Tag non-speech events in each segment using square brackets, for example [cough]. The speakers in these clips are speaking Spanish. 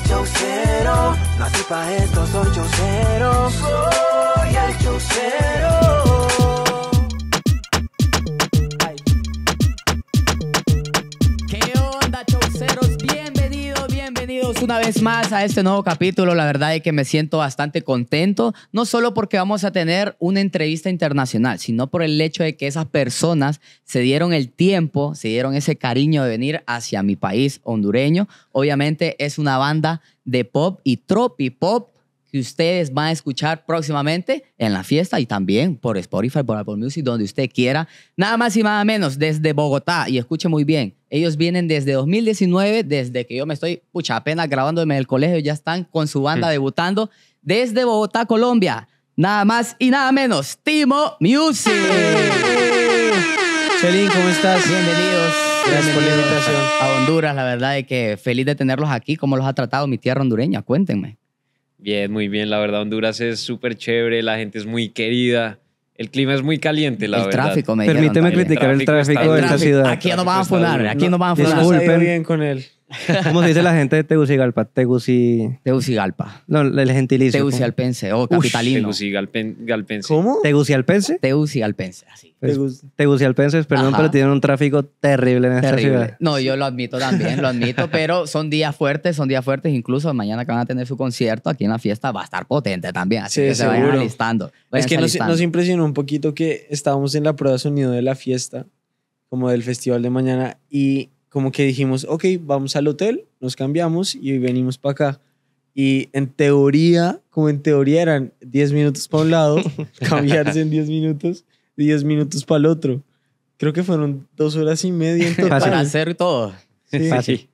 soy no nací pa' esto, soy chaucero, soy el chaucero. una vez más a este nuevo capítulo. La verdad es que me siento bastante contento, no solo porque vamos a tener una entrevista internacional, sino por el hecho de que esas personas se dieron el tiempo, se dieron ese cariño de venir hacia mi país hondureño. Obviamente es una banda de pop y tropi pop que ustedes van a escuchar próximamente en la fiesta y también por Spotify, por Apple Music, donde usted quiera. Nada más y nada menos, desde Bogotá. Y escuche muy bien, ellos vienen desde 2019, desde que yo me estoy, pucha, apenas grabándome en el colegio, ya están con su banda mm. debutando desde Bogotá, Colombia. Nada más y nada menos, Timo Music. Chelín, ¿cómo estás? Bienvenidos. Gracias por la invitación. A Honduras, la verdad es que feliz de tenerlos aquí. ¿Cómo los ha tratado mi tierra hondureña? Cuéntenme. Bien, muy bien. La verdad, Honduras es súper chévere, la gente es muy querida. El clima es muy caliente, la el verdad. Tráfico, me Permíteme criticar el, tráfico, de esta ciudad. Aquí no van a fumar. aquí no van a fumar. bien con él. [laughs] ¿Cómo se dice la gente de Tegucigalpa? Tegucigalpa. No, el gentilicio. Tegucigalpense, o oh, capitalino. Tegucigalpense. ¿Cómo? ¿Tegucigalpense? Tegucigalpense, así. Pues, Tegucigalpense, Tegucigalpenses, perdón, pero tienen un tráfico terrible en esta ciudad. No, yo lo admito también, lo admito, pero son días fuertes, son días fuertes. Incluso mañana que van a tener su concierto aquí en la fiesta va a estar potente también, así sí, que seguro. se vayan alistando. es que nos impresionó un poquito que estábamos en la prueba de sonido de la fiesta, como del festival de mañana, y como que dijimos, ok, vamos al hotel, nos cambiamos y venimos para acá. Y en teoría, como en teoría eran 10 minutos para un lado, [laughs] cambiarse en 10 minutos, 10 minutos para el otro. Creo que fueron dos horas y media [laughs] Para hacer todo.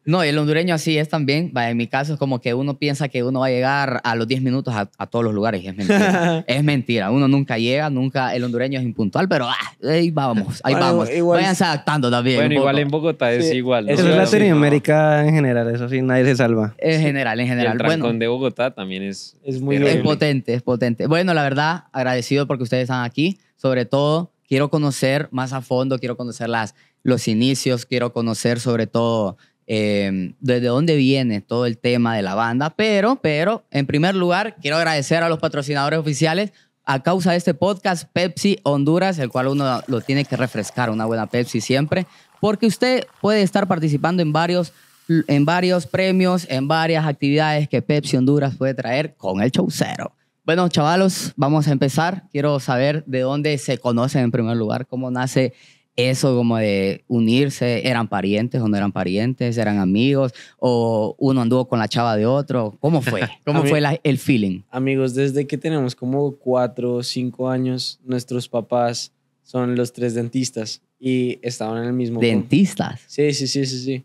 No, el hondureño así es también. En mi caso es como que uno piensa que uno va a llegar a los 10 minutos a, todos los lugares. es mentira. [laughs] es mentira. Uno nunca llega, nunca. El hondureño es impuntual, pero ah, ahí vamos, ahí vamos. adaptando también. Bueno, igual en Bogotá es igual. Eso es Latinoamérica en general, eso sí, nadie se salva. En general, en general. el trancón de Bogotá también es, es muy Es potente, es potente. Bueno, la verdad, agradecido porque ustedes están aquí. Sobre todo, quiero conocer más a fondo, quiero conocer las los inicios, quiero conocer sobre todo em, desde dónde viene todo el tema de la banda, pero, pero, en primer lugar, quiero agradecer a los patrocinadores oficiales a causa de este podcast, Pepsi Honduras, el cual uno lo tiene que refrescar, una buena Pepsi siempre, porque usted puede estar participando en varios en varios premios, en varias actividades que Pepsi Honduras puede traer con el Chaucero. Bueno, chavalos, vamos a empezar. Quiero saber de dónde se conocen en primer lugar, cómo nace eso como de unirse, eran parientes o no eran parientes, eran amigos, o uno anduvo con la chava de otro. ¿Cómo fue? [laughs] ¿Cómo fue el feeling? Amigos, desde que tenemos como cuatro o cinco años, nuestros papás son los tres dentistas y estaban en el mismo. ¿Dentistas? Sí, sí, sí, sí, sí.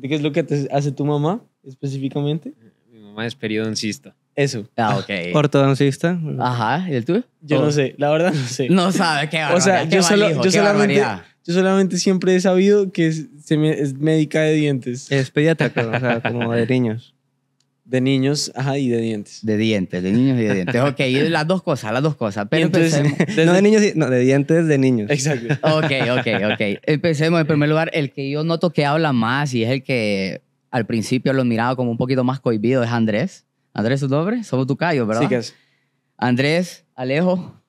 ¿Qué es lo que hace tu mamá específicamente? Mi mamá es periodoncista. Eso. Ah, [laughs] ok. Ortodoncista. Ajá, ¿y el tuyo? Yo no oh. sé, la verdad no sé. No sabe qué barbaridad. O sea, yo, solo, yo solamente, yo solamente siempre he sabido que es, se es médica de dientes. Es pediatra, o sea, como de niños. De niños, ajá, y de dientes. De dientes, de niños y de dientes. Ok, las dos cosas, las dos cosas. Pero entonces, empecemos. [laughs] No de niños, no, de dientes, de niños. Exacto. Ok, ok, ok. Empecemos. En primer lugar, el que yo noto que habla más y es el que al principio lo he mirado como un poquito más cohibido es Andrés. Andrés, ¿su nombre? Somos tu callo, ¿verdad? Sí, que es. Andrés, Alejo,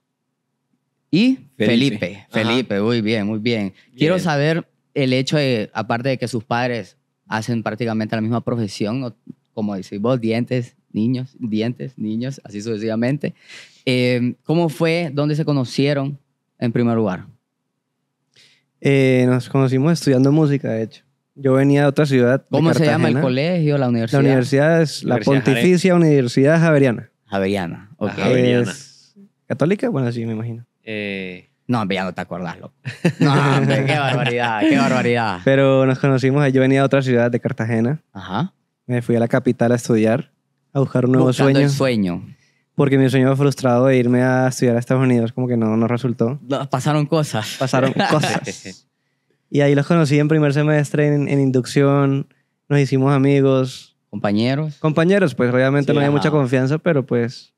y Felipe. Felipe, muy bien, muy bien. Quiero saber el hecho de, aparte de que sus padres hacen prácticamente la misma profesión, como decís vos, dientes, niños, dientes, niños, así sucesivamente. Eh, ¿Cómo fue? ¿Dónde se conocieron en primer lugar? Eh, nos conocimos estudiando música, de hecho. Yo venía de otra ciudad. ¿Cómo se llama el colegio, la universidad? La universidad es la Pontificia Universidad Javeriana. Javeriana, ok. católica? Bueno, sí, me imagino. Eh, no, ya no te acordás, No, hombre, qué barbaridad, qué barbaridad. Pero nos conocimos, yo venía de otra ciudad, de Cartagena. Ajá. Me fui a la capital a estudiar, a buscar un nuevo sueño. sueño. Porque mi sueño fue frustrado de irme a estudiar a Estados Unidos, como que no, no resultó. pasaron cosas. Pasaron [laughs] cosas. y ahí los conocí en primer semestre, en, inducción, nos hicimos amigos. Compañeros. Compañeros, pues realmente no había mucha confianza, pero pues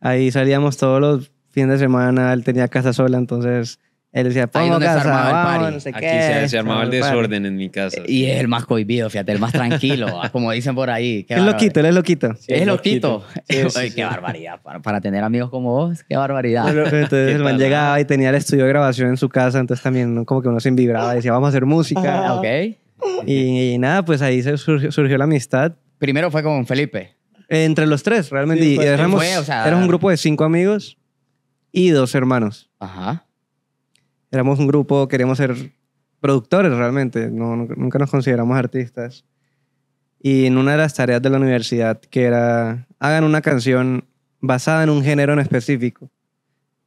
ahí salíamos todos los fin de semana él tenía casa sola, entonces él decía, Ahí donde casa, se armaba el Aquí se, armaba el desorden en mi casa. Y es el más cohibido, fíjate, el más tranquilo, [laughs] como dicen por ahí. es loquito, él es loquito. es loquito. [laughs] Ay, qué barbaridad. Para, tener amigos como vos, qué barbaridad. entonces el man llegaba y tenía el estudio de grabación en su casa, entonces también como que uno se invibraba decía, vamos a hacer música. Ah, ok. Y, nada, pues ahí se surgió, la amistad. Primero fue con Felipe. Entre los tres, realmente. era pues, un grupo de cinco amigos y dos hermanos. Ajá. Éramos un grupo, queríamos ser productores realmente, no, nunca nos consideramos artistas. Y en una de las tareas de la universidad, que era, hagan una canción basada en un género en específico.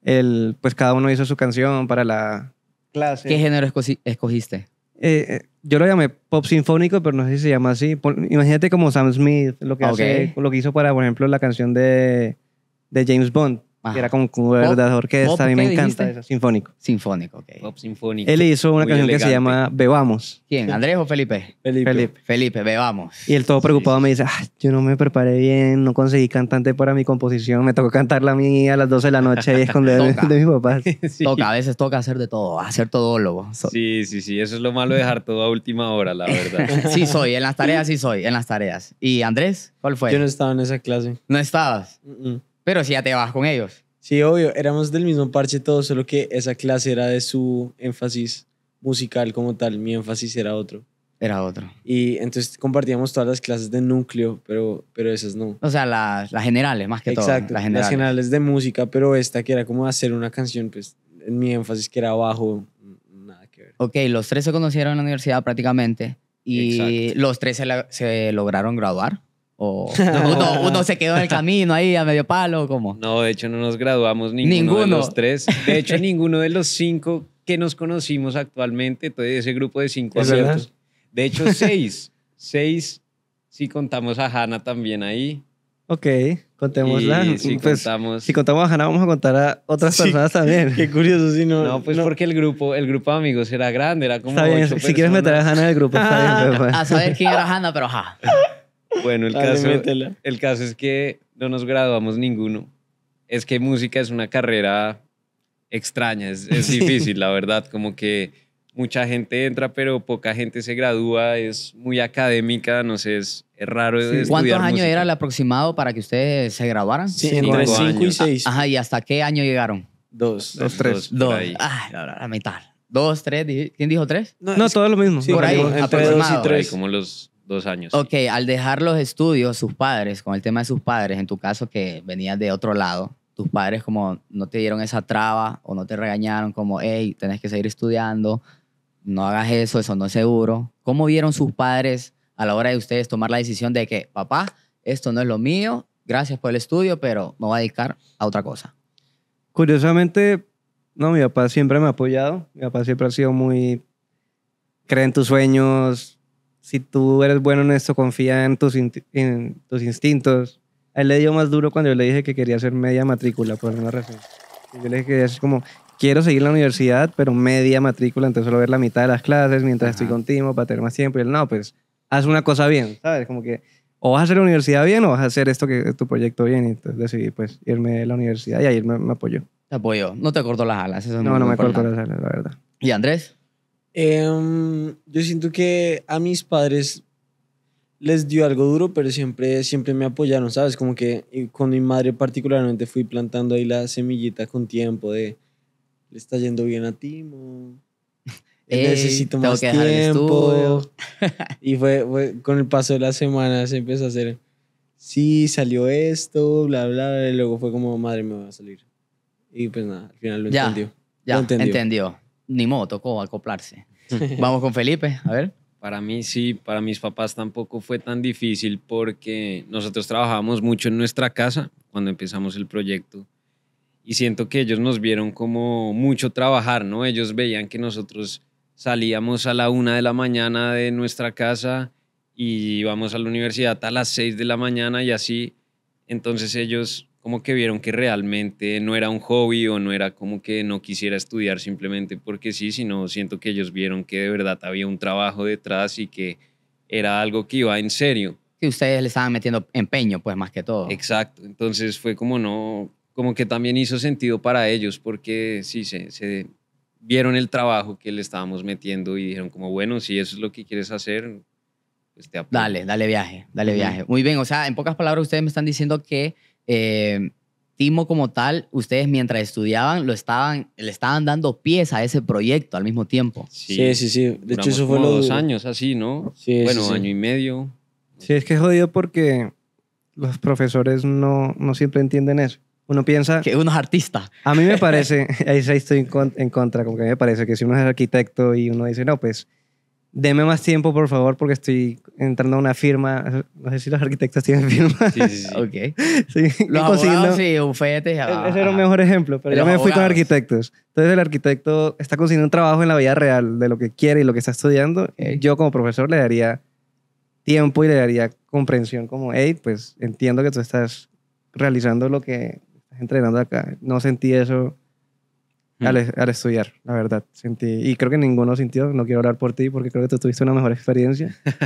El, pues cada uno hizo su canción para la clase. ¿Qué género escogiste? Eh, eh, yo lo llamé pop sinfónico, pero no sé si se llama así. Imagínate como Sam Smith, lo que, ah, lo que hizo para, por ejemplo, la canción de, de James Bond. Era como, un verdadero orquesta, a mí me encanta sinfónico. Sinfónico, ok. Pop sinfónico. Él hizo una canción que se llama Bebamos. ¿Quién? ¿Andrés o Felipe? Felipe. Felipe, Bebamos. Y él todo preocupado me dice, yo no me preparé bien, no conseguí cantante para mi composición, me tocó cantarla a mí a las 12 de la noche y esconderme de, mis papás. [laughs] Toca, a veces toca hacer de todo, hacer todo lobo Sí, sí, sí, eso es lo malo dejar todo a última hora, la verdad. [laughs] sí soy, en las tareas sí soy, en las tareas. ¿Y Andrés? ¿Cuál fue? Yo no estaba en esa clase. ¿No estabas? Pero si ya te vas con ellos. Sí, obvio, éramos del mismo parche todos, solo que esa clase era de su énfasis musical como tal, mi énfasis era otro. Era otro. Y entonces compartíamos todas las clases de núcleo, pero, pero esas no. O sea, las, generales, más que Exacto, todo. Las generales. las generales de música, pero esta que era como hacer una canción, pues en mi énfasis que era bajo, nada que ver. Ok, los tres se conocieron en la universidad prácticamente y los tres se lograron graduar. ¿O [laughs] uno, se quedó en el camino ahí a medio palo? ¿cómo? No, de hecho no nos graduamos ninguno, de los tres. De hecho, [laughs] ninguno de los cinco que nos conocimos actualmente, todo ese grupo de cinco De hecho, [laughs] seis. seis, si contamos a Hanna también ahí. Ok, contémosla. si, pues, contamos... si contamos a Hanna, vamos a contar a otras personas también. Qué curioso, si no. No, pues porque el grupo, el grupo de amigos era grande, era como. si quieres meter a Hanna en el grupo, está bien. Pues, a pues. saber quién era Hanna, pero ja. Bueno, el, caso, es que no nos graduamos ninguno. Es que música es una carrera extraña, es, [laughs] difícil, la verdad, como que mucha gente entra, pero poca gente se gradúa, es muy académica, no sé, es, raro. Sí. ¿Cuántos años era el aproximado para que ustedes se graduaran? Sí, entre 5 y 6. Ajá, ¿y hasta qué año llegaron? Dos. Dos, tres. Dos. Ah, la mitad. Dos, tres. ¿Quién dijo tres? No, todo lo mismo. por ahí, entre dos y tres. como los dos años. Ok, al dejar los estudios, sus padres, con el tema de sus padres, en tu caso que venías de otro lado, tus padres como no te dieron esa traba o no te regañaron como, hey, tenés que seguir estudiando, no hagas eso, eso no es seguro. ¿Cómo vieron sus padres a la hora de ustedes tomar la decisión de que, papá, esto no es lo mío, gracias por el estudio, pero me voy a dedicar a otra cosa? Curiosamente, no, mi papá siempre me ha apoyado, mi papá siempre ha sido muy, cree en tus sueños, si tú eres bueno en esto, confía en tus, en tus instintos. A él le dio más duro cuando yo le dije que quería hacer media matrícula, por alguna razón. Yo le dije que es como, quiero seguir la universidad, pero media matrícula, entonces solo ver la mitad de las clases mientras estoy contigo para tener más tiempo. Y él, no, pues, haz una cosa bien, ¿sabes? Como que o vas a hacer la universidad bien o vas a hacer esto que es tu proyecto bien. Y entonces decidí, pues, irme a la universidad y ahí me, me apoyó. Te apoyó. No te cortó las alas. Eso no, no, no me cortó las alas, la verdad. ¿Y Andrés? Em, yo siento que a mis padres les dio algo duro, pero siempre, siempre me apoyaron, ¿sabes? Como que con mi madre particularmente fui plantando ahí la semillita con tiempo de, le está yendo bien a Timo, [laughs] necesito más tiempo. y fue, con el paso de las semanas se empezó a hacer, sí, salió esto, bla, bla, y luego fue como, madre, me va a salir. Y pues nada, al final lo entendió. Ya, entendió. entendió. Ni modo, tocó acoplarse. Mm. [laughs] Vamos con Felipe, a ver. Para mí sí, para mis papás tampoco fue tan difícil porque nosotros trabajábamos mucho en nuestra casa cuando empezamos el proyecto y siento que ellos nos vieron como mucho trabajar, ¿no? Ellos veían que nosotros salíamos a la una de la mañana de nuestra casa y íbamos a la universidad a las seis de la mañana y así. Entonces ellos como que vieron que realmente no era un hobby o no era como que no quisiera estudiar simplemente porque sí, sino siento que ellos vieron que de verdad había un trabajo detrás y que era algo que iba en serio. Que ustedes le estaban metiendo empeño, pues más que todo. Exacto, entonces fue como no, como que también hizo sentido para ellos porque sí, se, se vieron el trabajo que le estábamos metiendo y dijeron como, bueno, si eso es lo que quieres hacer, pues te apoyo. Dale, dale viaje, dale viaje. Muy bien, o sea, en pocas palabras ustedes me están diciendo que eh, Timo como tal, ustedes mientras estudiaban, lo estaban, le estaban dando pies a ese proyecto al mismo tiempo. Sí, sí, sí. De hecho, eso fue los dos años así, ¿no? bueno, año y medio. Sí, es que es jodido porque los profesores no, no siempre entienden eso. Uno piensa... Que uno es artista. A mí me parece, [laughs] ahí estoy en contra, como que a mí me parece que si uno es arquitecto y uno dice, no, pues deme más tiempo, por favor, porque estoy entrando a una firma. No sé si los arquitectos tienen firma. Sí, sí, sí. [laughs] ok. Sí, los abogados, sí, bufetes. E-, ah, Ese era un mejor ejemplo, pero yo me fui con arquitectos. Entonces el arquitecto está consiguiendo un trabajo en la vida real de lo que quiere y lo que está estudiando. Yo como profesor le daría tiempo y le daría comprensión como, hey, pues entiendo que tú estás realizando lo que estás entrenando acá. No sentí eso al, estudiar, la verdad. Sentí, y creo que ninguno sintió, no quiero hablar por ti porque creo que tú tuviste una mejor experiencia. [laughs]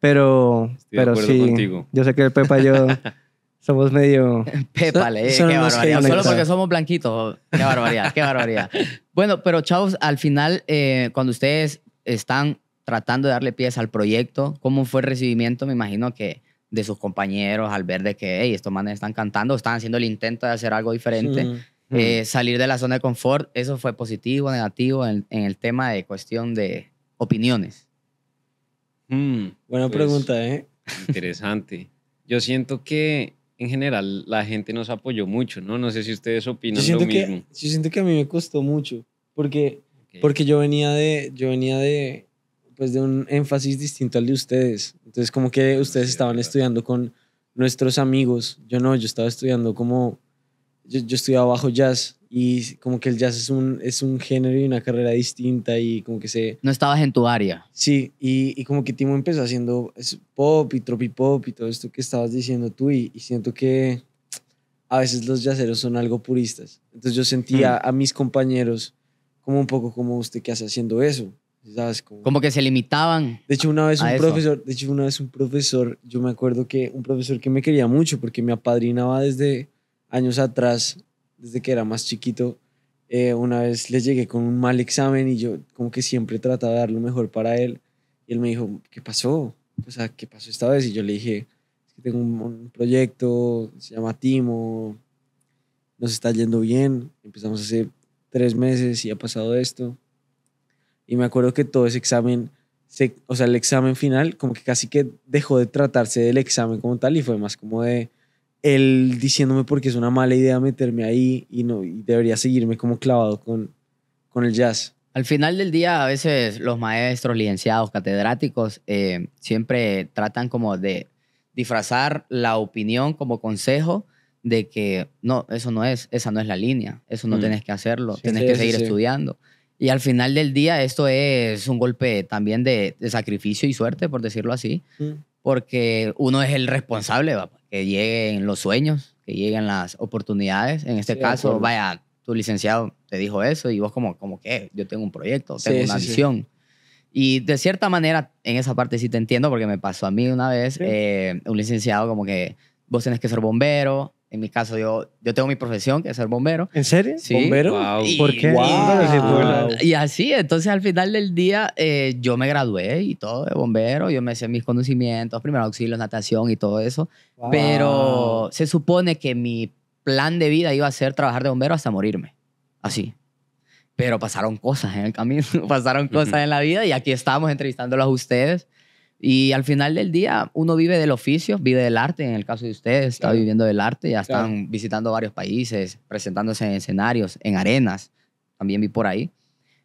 Pero, pero sí, yo sé que el Pepa y yo [laughs] somos medio... Pepa eh, qué barbaridad. Solo porque somos blanquitos, qué barbaridad, qué barbaridad. [laughs] Bueno, pero chavos, al final, eh, cuando ustedes están tratando de darle pies al proyecto, ¿cómo fue el recibimiento? Me imagino que de sus compañeros al ver de que estos manes están cantando, están haciendo el intento de hacer algo diferente. Sí. Mm. Eh, salir de la zona de confort, eso fue positivo, negativo en, el tema de cuestión de opiniones. Mm, Buena pues, pregunta, ¿eh? Interesante. Yo siento que en general la gente nos apoyó mucho, ¿no? No sé si ustedes opinan yo lo mismo. Que, yo siento que a mí me costó mucho, porque, porque yo venía de, yo venía de, pues de un énfasis distinto al de ustedes. Entonces como que ah, ustedes estaban estudiando con nuestros amigos, yo no, yo estaba estudiando como yo, yo estudiaba bajo jazz y como que el jazz es un, es un género y una carrera distinta y como que se... No estabas en tu área. Sí, y, y como que Timo empezó haciendo pop y tropipop y todo esto que estabas diciendo tú y, siento que a veces los jazzeros son algo puristas. Entonces yo sentía mm. a mis compañeros como un poco como usted que hace haciendo eso. ¿Sabes? Como, que se limitaban. De hecho, una vez un profesor, de hecho, una vez un profesor, yo me acuerdo que un profesor que me quería mucho porque me apadrinaba desde años atrás, desde que era más chiquito, eh, una vez le llegué con un mal examen y yo como que siempre trataba de dar lo mejor para él. Y él me dijo, ¿qué pasó? O sea, ¿qué pasó esta vez? Y yo le dije, es que tengo un, proyecto, se llama Timo, nos está yendo bien, empezamos hace tres meses y ha pasado esto. Y me acuerdo que todo ese examen, se, o sea, el examen final, como que casi que dejó de tratarse del examen como tal y fue más como de él diciéndome porque es una mala idea meterme ahí y no debería seguirme como clavado con, con el jazz. Al final del día, a veces los maestros, licenciados, catedráticos, eh, siempre tratan como de disfrazar la opinión como consejo de que no, eso no es, esa no es la línea, eso no mm. tienes que hacerlo, tienes que seguir estudiando. Y al final del día, esto es un golpe también de, sacrificio y suerte, por decirlo así, mm. porque uno es el responsable, ¿va? que lleguen los sueños, que lleguen las oportunidades. En este caso, vaya, tu licenciado te dijo eso y vos como, como que yo tengo un proyecto, tengo una visión. Y de cierta manera, en esa parte sí te entiendo porque me pasó a mí una vez, eh, un licenciado como que vos tenés que ser bombero, en mi caso, yo, yo tengo mi profesión, que es ser bombero. ¿En serio? Sí. ¿Bombero? Y, ¿Por qué? Y, así, entonces al final del día eh, yo me gradué y todo de bombero. Yo me hice mis conocimientos, primero auxilio, natación y todo eso. Pero se supone que mi plan de vida iba a ser trabajar de bombero hasta morirme. Así. Pero pasaron cosas en el camino, [laughs] pasaron cosas en la vida y aquí estamos entrevistándolos a ustedes y al final del día, uno vive del oficio, vive del arte. En el caso de ustedes, está viviendo del arte. Ya están visitando varios países, presentándose en escenarios, en arenas. También vi por ahí.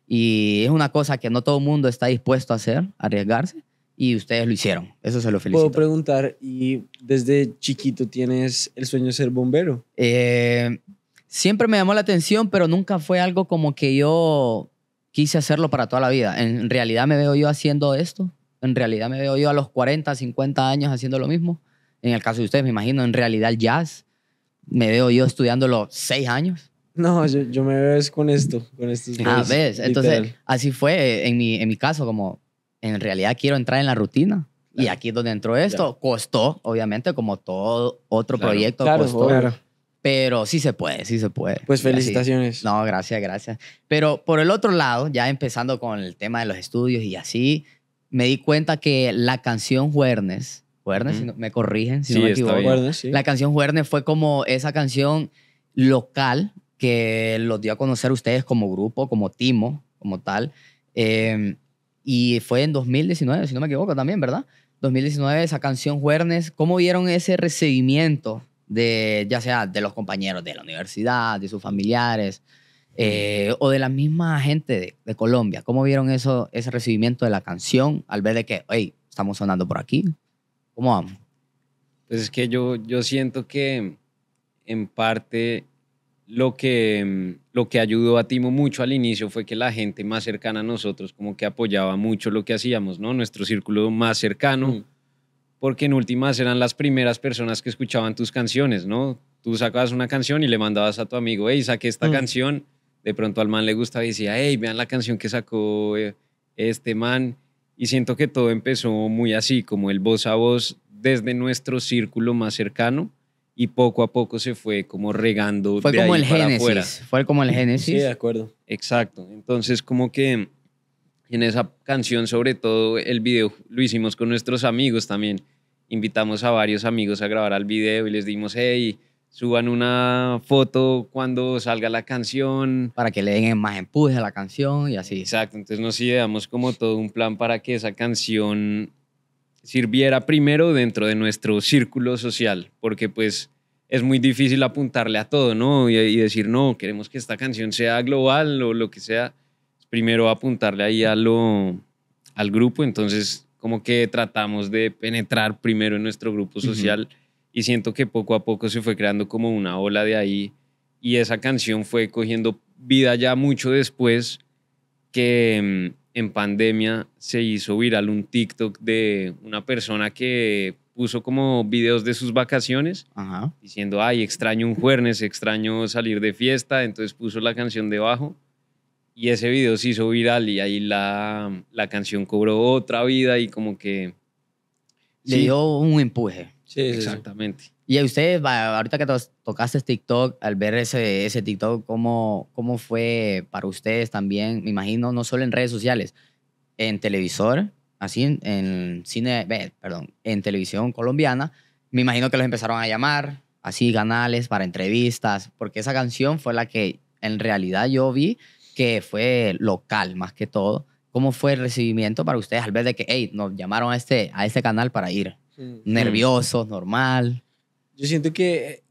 Y es una cosa que no todo el mundo está dispuesto a hacer, arriesgarse. Y ustedes lo hicieron. Eso se lo felicito. Puedo preguntar, ¿y desde chiquito tienes el sueño de ser bombero? Eh, siempre me llamó la atención, pero nunca fue algo como que yo quise hacerlo para toda la vida. En realidad me veo yo haciendo esto en realidad me veo yo a los 40, 50 años haciendo lo mismo. En el caso de ustedes, me imagino, en realidad el jazz, me veo yo estudiando los seis años. No, yo, me veo con esto, con estos Ah, ves, entonces así fue en mi, en mi caso, como en realidad quiero entrar en la rutina. Y aquí es donde entró esto. Costó, obviamente, como todo otro proyecto. Claro, costó. Claro. Pero sí se puede, sí se puede. Pues felicitaciones. No, gracias, gracias. Pero por el otro lado, ya empezando con el tema de los estudios y así, me di cuenta que la canción Juernes, Juernes, me corrigen si no me equivoco. La canción Juernes fue como esa canción local que los dio a conocer ustedes como grupo, como timo, como tal. Em, y fue en 2019, si no me equivoco también, ¿verdad? 2019, esa canción Juernes. ¿Cómo vieron ese recibimiento de, ya sea de los compañeros de la universidad, de sus familiares? Eh, o de la misma gente de, Colombia. ¿Cómo vieron eso, ese recibimiento de la canción al ver de que, hey, estamos sonando por aquí? ¿Cómo vamos? Pues es que yo, yo siento que en parte lo que, lo que ayudó a Timo mucho al inicio fue que la gente más cercana a nosotros como que apoyaba mucho lo que hacíamos, ¿no? Nuestro círculo más cercano, mm. porque en últimas eran las primeras personas que escuchaban tus canciones, ¿no? Tú sacabas una canción y le mandabas a tu amigo, hey, saqué esta mm. canción, de pronto al man le gustaba y decía, hey, vean la canción que sacó eh, este man. Y siento que todo empezó muy así, como el voz a voz desde nuestro círculo más cercano y poco a poco se fue como regando. Fue de como ahí para Afuera. Fue como el génesis. Sí, de acuerdo. Exacto. Entonces como que en esa canción sobre todo el video lo hicimos con nuestros amigos también. Invitamos a varios amigos a grabar al video y les dimos, hey, suban una foto cuando salga la canción. Para que le den más empuje a la canción y así. Exacto, entonces nos ideamos como todo un plan para que esa canción sirviera primero dentro de nuestro círculo social, porque pues es muy difícil apuntarle a todo, ¿no? Y, decir, no, queremos que esta canción sea global o lo que sea. Primero apuntarle ahí a lo, al grupo, entonces como que tratamos de penetrar primero en nuestro grupo social y siento que poco a poco se fue creando como una ola de ahí y esa canción fue cogiendo vida ya mucho después que mm, en pandemia se hizo viral un TikTok de una persona que puso como videos de sus vacaciones diciendo, ay, extraño un Juernes, extraño salir de fiesta, entonces puso la canción debajo y ese video se hizo viral y ahí la, la canción cobró otra vida y como que... Le dio un empuje. Sí, exactamente. Y a ustedes, ahorita que tocaste TikTok, al ver ese, TikTok, ¿cómo, ¿cómo fue para ustedes también? Me imagino, no solo en redes sociales, en televisor, así, en, cine, perdón, en televisión colombiana, me imagino que los empezaron a llamar, así, canales para entrevistas, porque esa canción fue la que en realidad yo vi que fue local más que todo. ¿Cómo fue el recibimiento para ustedes al ver de que, hey, nos llamaron a este, a este canal para ir? nervioso normal. Yo siento que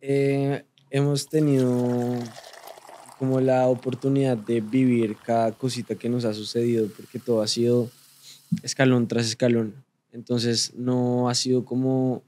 eh, hemos tenido como la oportunidad de vivir cada cosita que nos ha sucedido, porque todo ha sido escalón tras escalón. Entonces no ha sido como,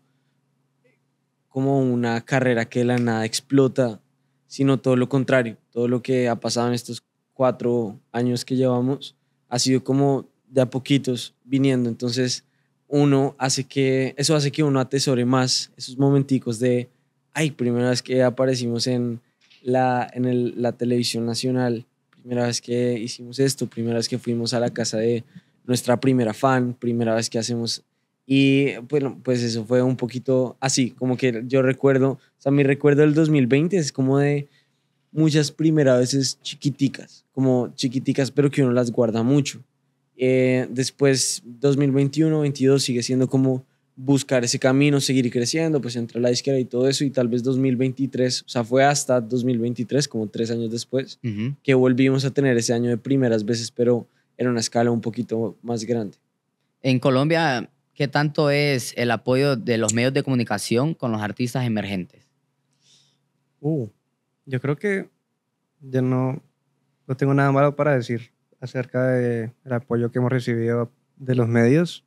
como una carrera que de la nada explota, sino todo lo contrario. Todo lo que ha pasado en estos cuatro años que llevamos ha sido como de a poquitos viniendo. Entonces uno hace que, eso hace que uno atesore más esos momenticos de, ay, primera vez que aparecimos en la, en la televisión nacional, primera vez que hicimos esto, primera vez que fuimos a la casa de nuestra primera fan, primera vez que hacemos... Y bueno, pues eso fue un poquito así, como que yo recuerdo, o sea, mi recuerdo del 2020 es como de muchas primeras veces chiquiticas, como chiquiticas, pero que uno las guarda mucho. Eh, después, 2021, 22 sigue siendo como buscar ese camino, seguir creciendo, pues entre la izquierda y todo eso, y tal vez 2023, o sea, fue hasta 2023, como tres años después, que volvimos a tener ese año de primeras veces, pero en una escala un poquito más grande. En Colombia, ¿qué tanto es el apoyo de los medios de comunicación con los artistas emergentes? Uh, yo creo que ya no, no tengo nada malo para decir acerca del apoyo que hemos recibido de los medios.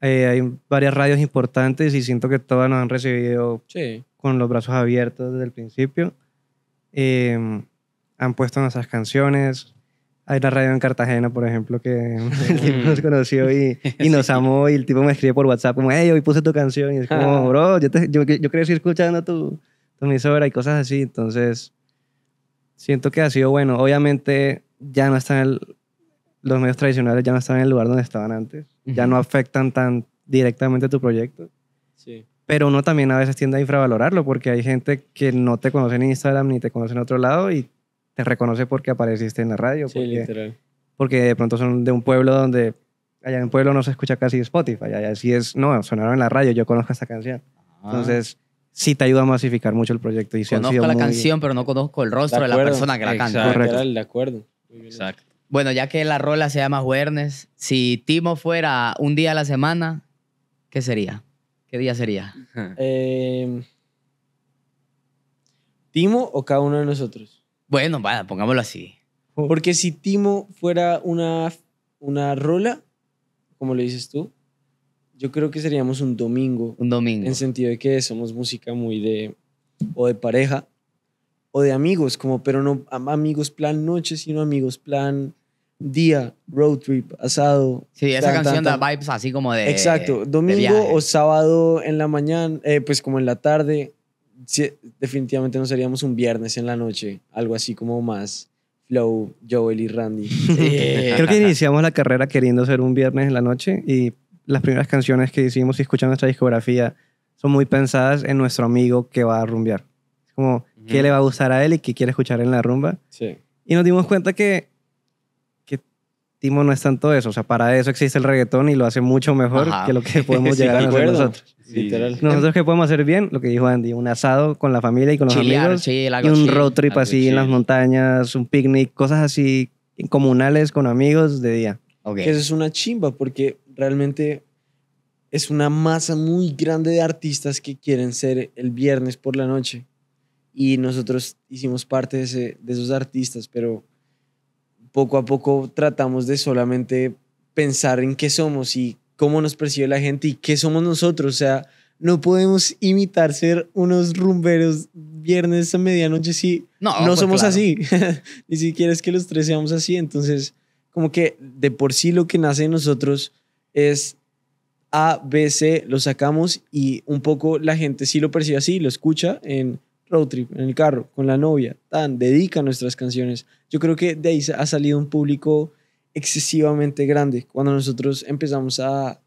Eh, hay varias radios importantes y siento que todas nos han recibido con los brazos abiertos desde el principio. Eh, han puesto nuestras canciones. Hay una radio en Cartagena, por ejemplo, que [laughs] el tipo nos conoció y, nos amó y el tipo me escribe por WhatsApp como, hey, hoy puse tu canción y es como, ah. bro, yo, creo yo, yo escuchando tu, tu emisora y cosas así. Entonces, siento que ha sido bueno. Obviamente ya no están en los medios tradicionales ya no están en el lugar donde estaban antes, ya no afectan tan directamente tu proyecto. Sí. Pero uno también a veces tiende a infravalorarlo porque hay gente que no te conoce en Instagram ni te conoce en otro lado y te reconoce porque apareciste en la radio. Sí, porque, literal. Porque de pronto son de un pueblo donde allá en el pueblo no se escucha casi Spotify, allá sí es, no, sonaron en la radio, yo conozco esta canción. Ah. Entonces, sí te ayuda a masificar mucho el proyecto. Y conozco la canción, pero no conozco el rostro de, la persona que la canta. de acuerdo. Exacto. Bueno, ya que la rola se llama Juernes, si Timo fuera un día a la semana, ¿qué sería? ¿Qué día sería? [laughs] Em, ¿Timo o cada uno de nosotros? Bueno, vaya, pongámoslo así. Porque si Timo fuera una, una rola, como lo dices tú, yo creo que seríamos un domingo. Un domingo. En sentido de que somos música muy de. o de pareja o de amigos, como, pero no amigos plan noche, sino amigos plan día, road trip, asado. Sí, esa canción da vibes así como de. Exacto, domingo o sábado en la mañana, eh, pues como en la tarde. definitivamente no seríamos un viernes en la noche, algo así como más flow, Joel y Randy. [laughs] Creo que iniciamos la carrera queriendo ser un viernes en la noche y las primeras canciones que hicimos y escuchando nuestra discografía son muy pensadas en nuestro amigo que va a rumbear. Es como qué le va a gustar a él y qué quiere escuchar en la rumba. Sí. Y nos dimos cuenta que, que Timo no es tanto eso. O sea, para eso existe el reggaetón y lo hace mucho mejor que lo que podemos [laughs] llegar a hacer nosotros. Nosotros que podemos hacer bien, lo que dijo Andy, un asado con la familia y con los amigos. y un road trip así en las montañas, un picnic, cosas así comunales con amigos de día. Okay. Eso es una chimba porque realmente es una masa muy grande de artistas que quieren ser el viernes por la noche y nosotros hicimos parte de, esos artistas, pero poco a poco tratamos de solamente pensar en qué somos y cómo nos percibe la gente y qué somos nosotros. O sea, no podemos imitar ser unos rumberos viernes a medianoche si no, no pues somos así. [laughs] Ni siquiera es que los tres seamos así. Entonces, como que de por sí lo que nace en nosotros es A, B, C, lo sacamos y un poco la gente sí lo percibe así, lo escucha en road trip en el carro con la novia, tan, dedica nuestras canciones. Yo creo que de ahí ha salido un público excesivamente grande. Cuando nosotros empezamos a,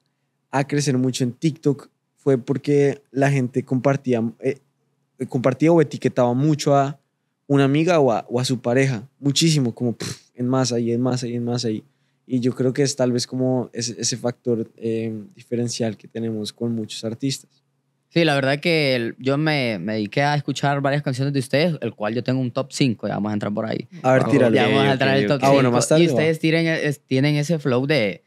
crecer mucho en TikTok fue porque la gente compartía, eh, o etiquetaba mucho a una amiga o a, su pareja, muchísimo, como en masa y en masa y en masa. Y, y yo creo que es tal vez como ese, factor eh, diferencial que tenemos con muchos artistas. Sí, la verdad que yo me, me, dediqué a escuchar varias canciones de ustedes, el cual yo tengo un top 5, ya vamos a entrar por ahí. A ver, tíralo. Ya vamos a entrar el top 5. Ah, bueno, más Y ustedes tienen, e, tienen ese flow de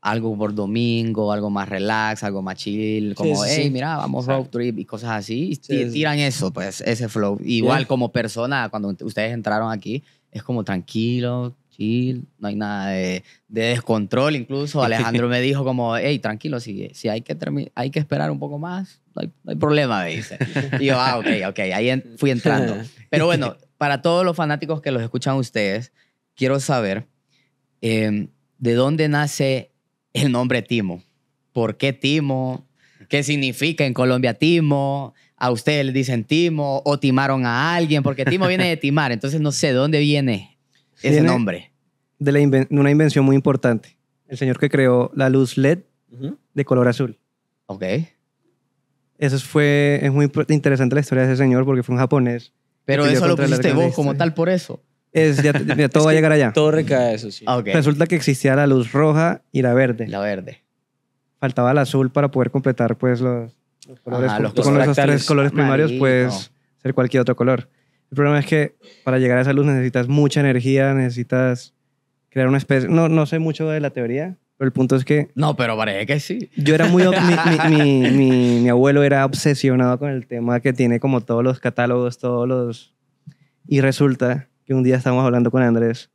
algo por domingo, algo más relax, algo más chill, como, hey, mira, vamos road trip y cosas así. y tiran eso, pues, ese flow. Igual como persona, cuando ustedes entraron aquí, es como tranquilo, chill, no hay nada de, de descontrol. Incluso [laughs] Alejandro me dijo como, hey, tranquilo, si, si hay, que hay que esperar un poco más, hay, hay problema, dice. Y yo, ah, ok, ok, ahí fui entrando. Pero bueno, para todos los fanáticos que los escuchan ustedes, quiero saber em, de dónde nace el nombre Timo. ¿Por qué Timo? ¿Qué significa en Colombia Timo? ¿A ustedes le dicen Timo o timaron a alguien? Porque Timo viene de timar, entonces no sé de dónde viene ese nombre. De una invención muy importante. El señor que creó la luz LED de color azul. Ok. Eso fue, es muy interesante la historia de ese señor porque fue un japonés. Pero eso lo pusiste vos como tal por eso. Es, ya, [laughs] todo va a llegar allá. Todo recae eso, sí. Ah, Resulta que existía la luz roja y la verde. La verde. Faltaba la azul para poder completar pues los, los colores. con tres colores primarios puedes ser cualquier otro color. El problema es que para llegar a esa luz necesitas mucha energía, necesitas crear una especie... No, no sé mucho de la teoría, pero el punto es que. No, pero parece que sí. Yo era muy. [laughs] mi, abuelo era obsesionado con el tema que tiene como todos los catálogos, todos los. Y resulta que un día estábamos hablando con Andrés.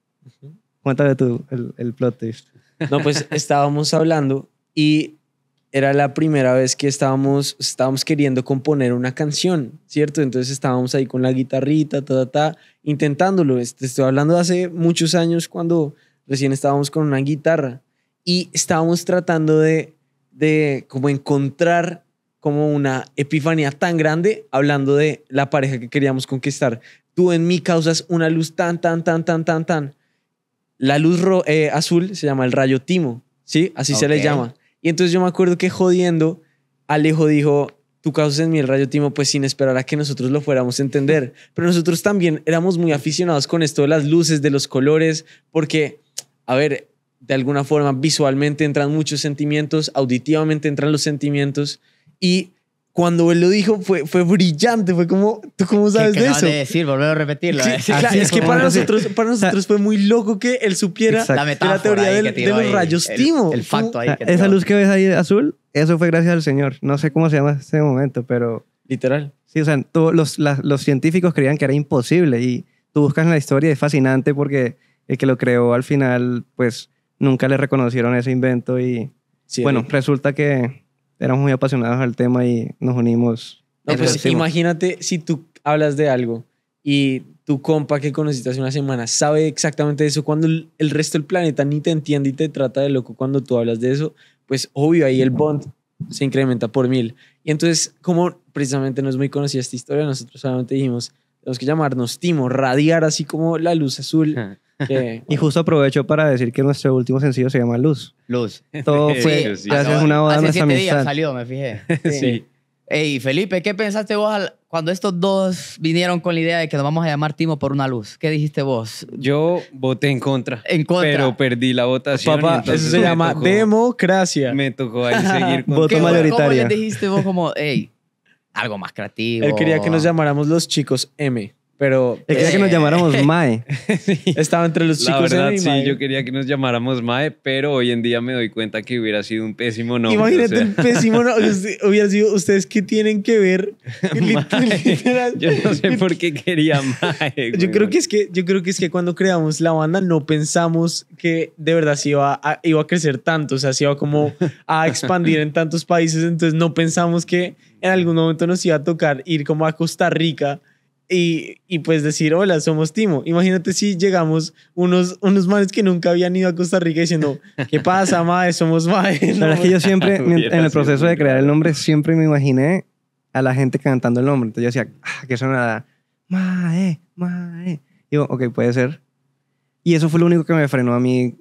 Cuéntale tú el, plot twist. No, pues [laughs] estábamos hablando y era la primera vez que estábamos, estábamos queriendo componer una canción, ¿cierto? Entonces estábamos ahí con la guitarrita, ta, intentándolo. este estoy hablando hace muchos años cuando recién estábamos con una guitarra y estábamos tratando de, de como encontrar como una epifanía tan grande hablando de la pareja que queríamos conquistar. Tú en mí causas una luz tan, tan, tan, tan, tan, tan. La luz eh, azul se llama el rayo timo, ¿sí? Así se le llama. Y entonces yo me acuerdo que jodiendo, Alejo dijo, tú causas en mí el rayo timo, pues sin esperar a que nosotros lo fuéramos a entender. Pero nosotros también éramos muy aficionados con esto de las luces, de los colores, porque, a ver, de alguna forma visualmente entran muchos sentimientos, auditivamente entran los sentimientos y cuando él lo dijo fue, fue brillante, fue como, ¿tú cómo sabes de eso? De decir, volver a repetirlo. Sí, eh. claro, es, que para nosotros, para nosotros fue muy loco que él supiera la, metáfora la teoría de los rayos timo. El, facto ahí. Que esa luz que ves ahí azul, eso fue gracias al Señor. No sé cómo se llama ese momento, pero... Literal. Sí, o sea, los, los científicos creían que era imposible y tú buscas en la historia, es fascinante porque el que lo creó al final, pues nunca le reconocieron ese invento y bueno, resulta que éramos muy apasionados al tema y nos unimos. imagínate si tú hablas de algo y tu compa que conociste hace una semana sabe exactamente eso cuando el resto del planeta ni te entiende y te trata de loco cuando tú hablas de eso, pues obvio ahí el bond se incrementa por mil. Y entonces, como precisamente no es muy conocida esta historia, nosotros solamente dijimos, tenemos que llamarnos Timo, radiar así como la luz azul. [laughs] y justo aprovecho para decir que nuestro último sencillo se llama Luz. Luz. Todo [laughs] fue gracias a una boda de nuestra siete amistad. Días salió, me fijé. [laughs] Sí. Ey, Felipe, ¿qué pensaste vos cuando estos dos vinieron con la idea de que nos vamos a llamar Timo por una luz? ¿Qué dijiste vos? Yo voté en contra. En contra. Pero perdí la votación. Papá, eso se llama democracia. Me tocó ahí seguir con Voto mayoritario. ¿Cómo dijiste vos como, ey, algo más creativo? Él quería que nos llamáramos los chicos M. Pero. quería que nos eh, llamáramos [laughs] Mae. Estaba entre los chicos. La verdad, sí, yo quería que nos llamáramos Mae, pero hoy en día me doy cuenta que hubiera sido un pésimo nombre. Imagínate un pésimo nombre. Hubiera sido, ¿ustedes qué tienen que ver? [laughs] Literal. Yo no sé por qué quería Mae. Yo creo, que es que, yo creo que es que cuando creamos la banda no pensamos que de verdad se iba a, iba a crecer tanto, o sea, se iba como a [laughs] expandir en tantos países, entonces no pensamos que en algún momento nos iba a tocar ir como a Costa Rica y, y, pues decir, hola, somos Timo. Imagínate si llegamos unos, unos manes que nunca habían ido a Costa Rica diciendo, ¿qué pasa, [laughs] mae? Somos mae. La verdad es que yo [laughs] siempre, en el proceso de crear el nombre, siempre me imaginé a la gente cantando el nombre. Entonces yo decía, ah, que sonaba mae, mae. Digo, ok, puede ser. Y eso fue lo único que me frenó a mí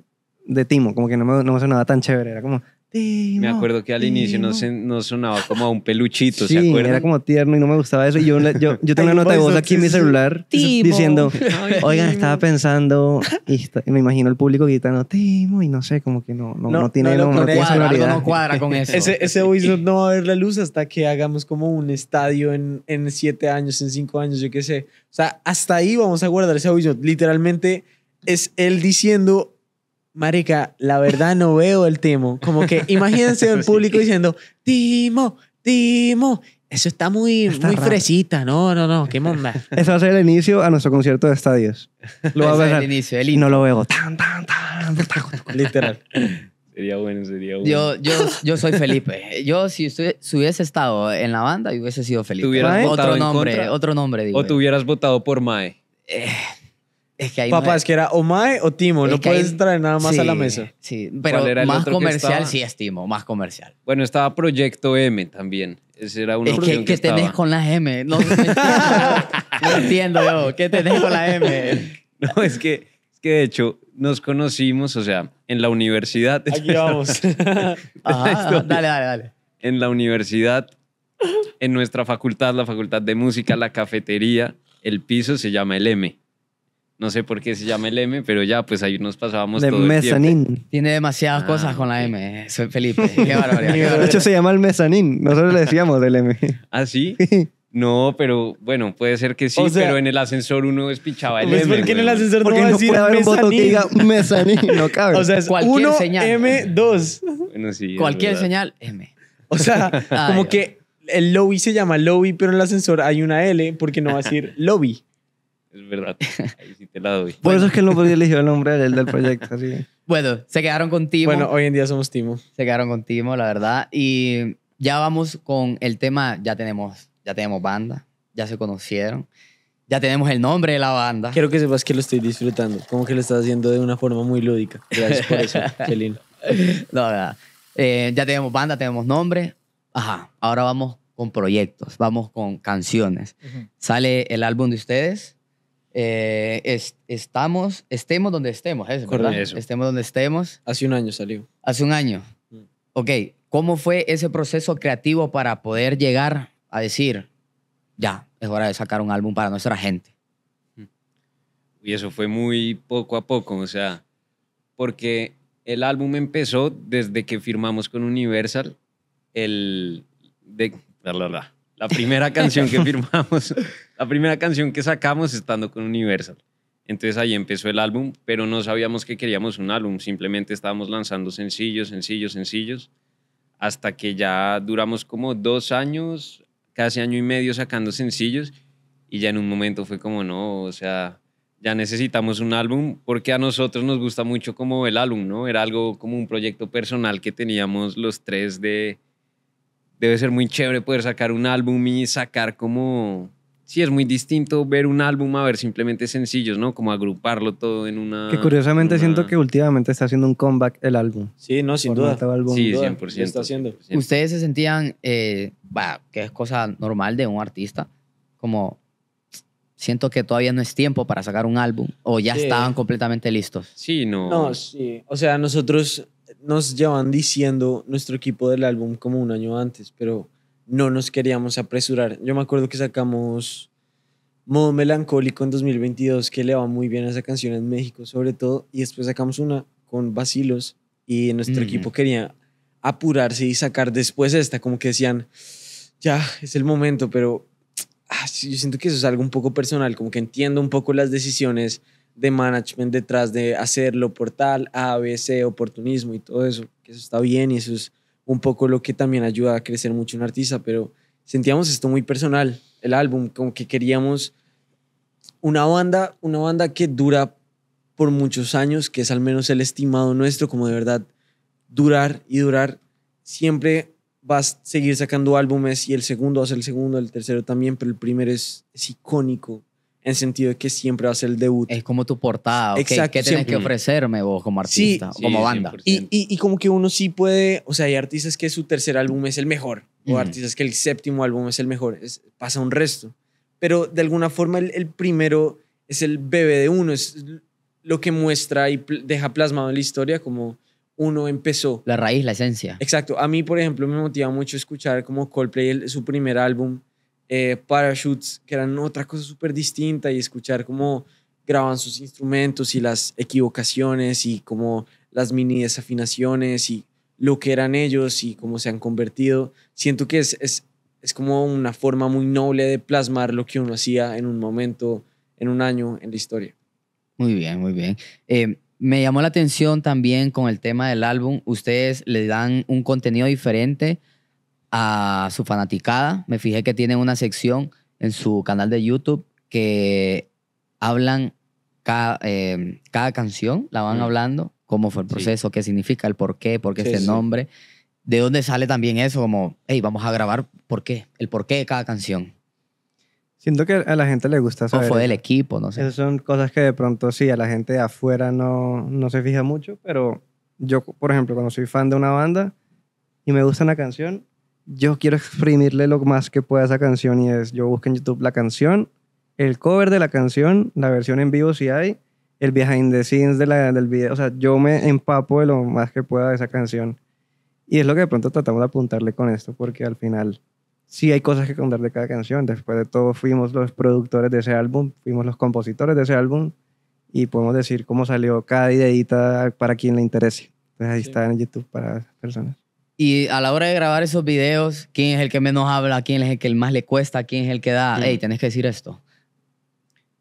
de Timo, como que no me, no me sonaba tan chévere. Era como, me acuerdo que al inicio no no sonaba como a un peluchito, ¿se sí, era como tierno y no me gustaba eso. Y yo, yo, yo tengo una nota de voz aquí en mi celular diciendo, [laughs] oigan, estaba pensando, y me imagino el público gritando, Timo, y no sé, como que no, no, tiene, no, no, no cuadra, con eso. ese ese [laughs] no va a ver la luz hasta que hagamos como un estadio en, en siete años, en cinco años, yo qué sé. O sea, hasta ahí vamos a guardar ese voice Literalmente es él diciendo Marica, la verdad no veo el Timo. Como que [laughs] imagínense el público diciendo, Timo, Timo. Eso está muy, muy fresita. No, no, no. ¿Qué monda? [laughs] Eso va a ser el inicio a nuestro concierto de estadios. Lo va a ver. El inicio, Y no lo veo. Literal. Sería bueno, sería bueno. Yo, yo, yo soy Felipe. Yo, si, hubiese estado en la banda, yo hubiese sido Felipe. ¿Tú hubieras votado otro en nombre, contra? otro nombre, digo. O te hubieras votado por Mae. Eh, es que Papá, es que era o o Timo, no puedes traer nada más a la mesa. Sí, pero más comercial sí es Timo, más comercial. Bueno, estaba Proyecto M también. Ese era uno tenés con la M? [laughs] No, entiendo, yo. ¿Qué tenés con la M? [laughs] No, es que, que de hecho nos conocimos, o sea, en la universidad. Aquí vamos. [laughs] dale, dale, dale. En la universidad, en nuestra facultad, la facultad de música, la cafetería, el piso se llama el M. No sé por qué se llama el M, pero ya, pues ahí nos pasábamos de todo El tiempo. Tiene demasiadas ah, cosas con la M, eh, soy Felipe. Qué barbaridad. de hecho, se llama el mezanín. Nosotros le decíamos del M. ¿Ah, sí? No, pero bueno, puede ser que sí, pero en el ascensor uno despichaba el pues, M. ¿Por qué en el ascensor no va a decir haber un botón que diga [laughs] mezanín? No cabe. O sea, es cualquier señal. M2. Bueno, sí, cualquier señal, M. O sea, [laughs] como que el lobby se llama lobby, pero en el ascensor hay una L porque no va a decir lobby. Es verdad. [laughs] Ahí sí te la doy. Por eso es que no podía elegir el nombre del, del proyecto. [laughs] Bueno, se quedaron con Timo. Bueno, hoy en día somos Timo. Se quedaron con Timo, la verdad. Y ya vamos con el tema. Ya tenemos, ya tenemos banda. Ya se conocieron. Ya tenemos el nombre de la banda. Quiero que sepas que lo estoy disfrutando. Como que lo estás haciendo de una forma muy lúdica. Gracias por eso, [laughs] lindo. No, verdad. Eh, ya tenemos banda, tenemos nombre. Ajá. Ahora vamos con proyectos, vamos con canciones. Sale el álbum de ustedes, eh, estamos, estemos donde estemos, ¿verdad? Estemos donde estemos. Hace un año salió. Hace un año. Mm. Ok, ¿cómo fue ese proceso creativo para poder llegar a decir, ya, es hora de sacar un álbum para nuestra gente? Mm. Y eso fue muy poco a poco, o sea, porque el álbum empezó desde que firmamos con Universal, el... De, la, la, la primera canción que firmamos, [laughs] la primera canción que sacamos estando con Universal. Entonces ahí empezó el álbum, pero no sabíamos que queríamos un álbum, simplemente estábamos lanzando sencillos, sencillos, sencillos, hasta que ya duramos como dos años, casi año y medio sacando sencillos, y ya en un momento fue como, no, o sea, ya necesitamos un álbum, porque a nosotros nos gusta mucho como el álbum, ¿no? Era algo como un proyecto personal que teníamos los tres de, debe ser muy chévere poder sacar un álbum y sacar como... Sí, es muy distinto ver un álbum a ver simplemente sencillos, ¿no? Como agruparlo todo en una... Que curiosamente siento que últimamente está haciendo un comeback el álbum. Sí, no, sin duda. Sí, 100%. Está haciendo. Ustedes se sentían, eh, que es cosa normal de un artista, como siento que todavía no es tiempo para sacar un álbum o ya estaban completamente listos. Sí, no. No, sí. O sea, nosotros nos llevan diciendo nuestro equipo del álbum como un año antes, pero no nos queríamos apresurar. Yo me acuerdo que sacamos Modo Melancólico en 2022, que le va muy bien a esa canción en México, sobre todo, y después sacamos una con Basilos, y nuestro mm. equipo quería apurarse y sacar después esta, como que decían, ya es el momento, pero ah, yo siento que eso es algo un poco personal, como que entiendo un poco las decisiones de management detrás de hacerlo por tal, A, oportunismo y todo eso, que eso está bien y eso es un poco lo que también ayuda a crecer mucho un artista, pero sentíamos esto muy personal, el álbum, como que queríamos una banda, una banda que dura por muchos años, que es al menos el estimado nuestro, como de verdad durar y durar, siempre vas a seguir sacando álbumes y el segundo hace el segundo, el tercero también, pero el primero es, es icónico en sentido de que siempre va a ser el debut. Es como tu portada, okay. Exacto, ¿qué tienes que ofrecerme vos como artista, como banda? Y, y, como que uno sí puede, o sea, hay artistas que su tercer álbum es el mejor, o artistas que el séptimo álbum es el mejor, pasa un resto. Pero de alguna forma el, el, primero es el bebé de uno, es lo que muestra y deja plasmado en la historia como uno empezó. La raíz, la esencia. Exacto. A mí, por ejemplo, me motiva mucho escuchar como Coldplay, su primer álbum, eh, parachutes, que eran otra cosa súper distinta, y escuchar cómo graban sus instrumentos y las equivocaciones y como las mini desafinaciones y lo que eran ellos y cómo se han convertido. Siento que es, es, como una forma muy noble de plasmar lo que uno hacía en un momento, en un año, en la historia. Muy bien, muy bien. Eh, me llamó la atención también con el tema del álbum. Ustedes le dan un contenido diferente a su fanaticada. Me fijé que tienen una sección en su canal de YouTube que hablan em, cada, canción, la van mm. hablando, cómo fue el proceso, qué significa, el por qué, por qué ese nombre. ¿De dónde sale también eso? Como, hey, vamos a grabar por qué, el por qué de cada canción. Siento que a la gente le gusta eso O fue del equipo, no sé. Esas son cosas que de pronto sí, a la gente de afuera no, no se fija mucho, pero yo, por ejemplo, cuando soy fan de una banda y me gusta una canción, yo quiero exprimirle lo más que pueda a esa canción y es, yo busco en YouTube la canción, el cover de la canción, la versión en vivo si hay, el behind the scenes de la, del video, o sea, yo me empapo de lo más que pueda de esa canción. Y es lo que de pronto tratamos de apuntarle con esto, porque al final sí hay cosas que contar de cada canción. Después de todo, fuimos los productores de ese álbum, fuimos los compositores de ese álbum y podemos decir cómo salió cada ideita para quien le interese. Entonces ahí está en YouTube para personas. Y a la hora de grabar esos videos, ¿quién es el que menos habla? ¿Quién es el que más le cuesta? ¿Quién es el que da? Hey, mm. tenés que decir esto.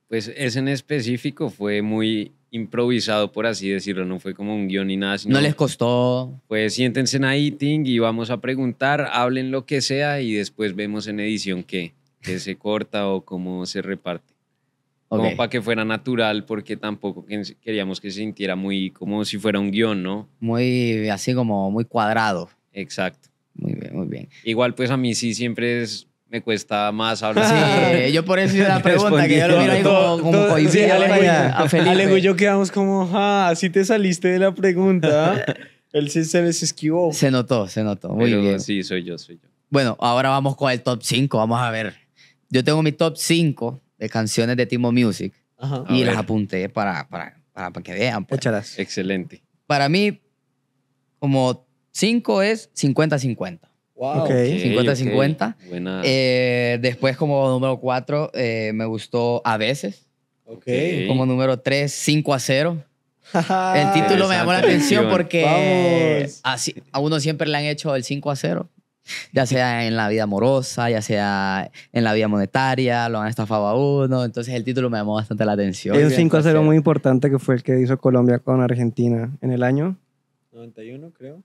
Pues ese en específico fue muy improvisado, por así decirlo. No fue como un guión ni nada. no les costó. Pues siéntense en eating y vamos a preguntar, hablen lo que sea y después vemos en edición qué, qué se corta o cómo se reparte. Como para que fuera natural, porque tampoco queríamos que se sintiera muy como si fuera un guión, ¿no? Muy así como muy cuadrado. Exacto. Muy bien, muy bien. Igual, pues a mí sí siempre me cuesta más hablar. Sí, yo por eso hice la [laughs] pregunta, que yo lo miro ahí como, como sí, a, y yo quedamos como, ah, así te saliste de la pregunta. [laughs] Él sí se les esquivó. Se notó, se notó. Muy bien. Sí, soy yo, soy yo. Bueno, ahora vamos con el top 5. Vamos a ver. Yo tengo mi top 5 de canciones de Timo Music y las apunté para, para, que vean. Pues. Excelente. Para mí, como 5 es 50-50. Wow. 50-50. Eh, después, como número 4 eh, me gustó a veces. Okay. Como número 3 5 a 0. [laughs] el título me llamó la atención porque así, a uno siempre le han hecho el 5 a 0. Ya sea en la vida amorosa, ya sea en la vida monetaria, lo han estafado a uno. Entonces el título me llamó bastante la atención. Es un 5 a 0 muy importante que fue el que hizo Colombia con Argentina en el año 91, creo.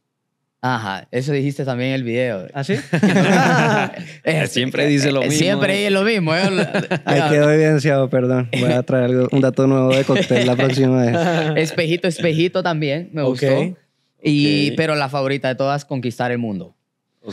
Ajá, eso dijiste también en el video. ¿Ah, sí? [laughs] Eh, siempre dice lo mismo. Siempre dice lo mismo. Eh. [laughs] Ahí quedó evidenciado, perdón. Voy a traer un dato nuevo de cóctel la próxima vez. [laughs] Espejito, espejito también, me gustó. Y, Pero la favorita de todas, conquistar el mundo.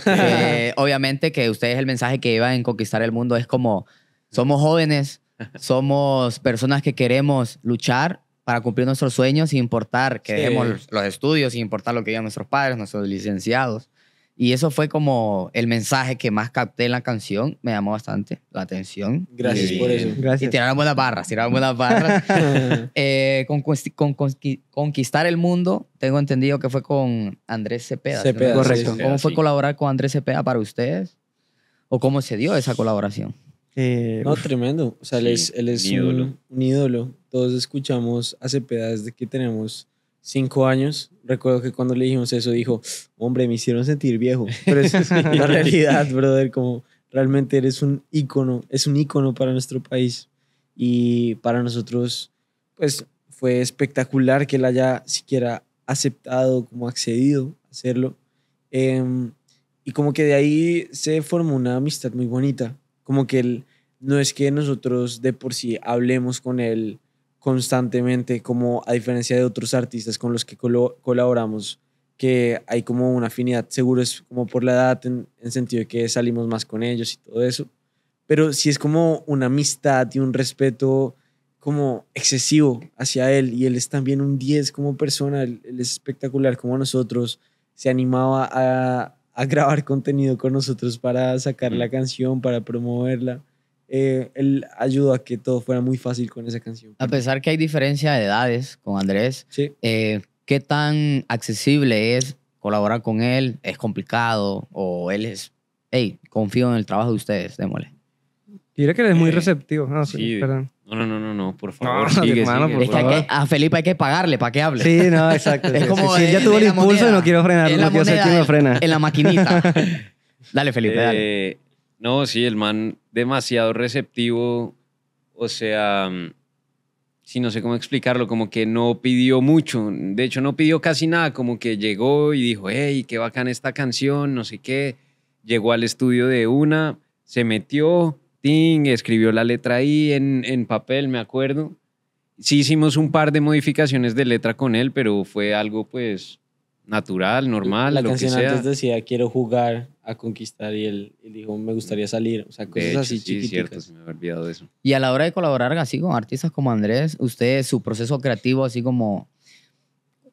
Eh, obviamente que ustedes el mensaje que llevan en conquistar el mundo es como, somos jóvenes, somos personas que queremos luchar para cumplir nuestros sueños sin importar que dejemos los estudios, sin importar lo que digan nuestros padres, nuestros licenciados. Y eso fue como el mensaje que más capté en la canción. Me llamó bastante la atención. Gracias por eso. Y tirábamos las barras, tirábamos las barras. [laughs] Eh, con, conquistar el mundo, tengo entendido que fue con Andrés Cepeda. Cepeda Correcto. ¿Cómo fue colaborar con Andrés Cepeda para ustedes? ¿O cómo se dio esa colaboración? Eh, no, tremendo. O sea, él es, un, ídolo. Todos escuchamos hace pedazos de que tenemos cinco años. Recuerdo que cuando le dijimos eso dijo, hombre, me hicieron sentir viejo. Pero es [laughs] la realidad, brother, como realmente eres un ícono, es un ícono para nuestro país. Y para nosotros, pues fue espectacular que él haya siquiera aceptado, como accedido a hacerlo. Em, y como que de ahí se formó una amistad muy bonita como que él, no es que nosotros de por sí hablemos con él constantemente, como a diferencia de otros artistas con los que colaboramos, que hay como una afinidad, seguro es como por la edad, en, el sentido de que salimos más con ellos y todo eso, pero sí es como una amistad y un respeto como excesivo hacia él y él es también un 10 como persona, él es espectacular como nosotros, se animaba a, a grabar contenido con nosotros para sacar la mm. canción, para promoverla. Eh, él ayudó a que todo fuera muy fácil con esa canción. A pesar que hay diferencia de edades con Andrés, eh, ¿qué tan accesible es colaborar con él? ¿Es complicado? ¿O él es, hey, confío en el trabajo de ustedes, démosle? diré que él es muy eh, receptivo. No, sí perdón. No, no, no, no, por favor. sigue, hermano, Por es que, a Felipe hay que pagarle para que hable. Sí, no, exacto. [laughs] es como. si él ya tuvo el impulso y no quiero frenar, no quiero ser quien lo eh, frena. En la maquinita. [laughs] dale, Felipe, dale. Eh, no, sí, el man demasiado receptivo. O sea, sí, no sé cómo explicarlo, como que no pidió mucho. De hecho, no pidió casi nada, como que llegó y dijo, hey, qué bacana esta canción, no sé qué. Llegó al estudio de una, se metió escribió la letra ahí en, en papel, me acuerdo. Sí hicimos un par de modificaciones de letra con él, pero fue algo pues natural, normal, la lo antes decía quiero jugar a conquistar y él, dijo me gustaría salir, o sea, cosas así Y a la hora de colaborar así con artistas como Andrés, usted su proceso creativo así como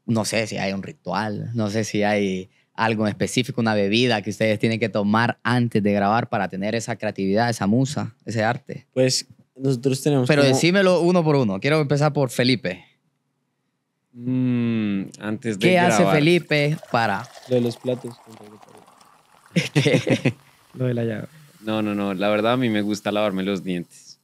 no sé si hay un ritual, no sé si hay algo en específico, una bebida que ustedes tienen que tomar antes de grabar para tener esa creatividad, esa musa, ese arte? Pues nosotros tenemos. Pero decímelo uno por uno. Quiero empezar por Felipe. Mm, antes de ¿Qué hace Felipe para.? Lo de los platos. [laughs] Lo de la llave. No, no, no. La verdad, a mí me gusta lavarme los dientes.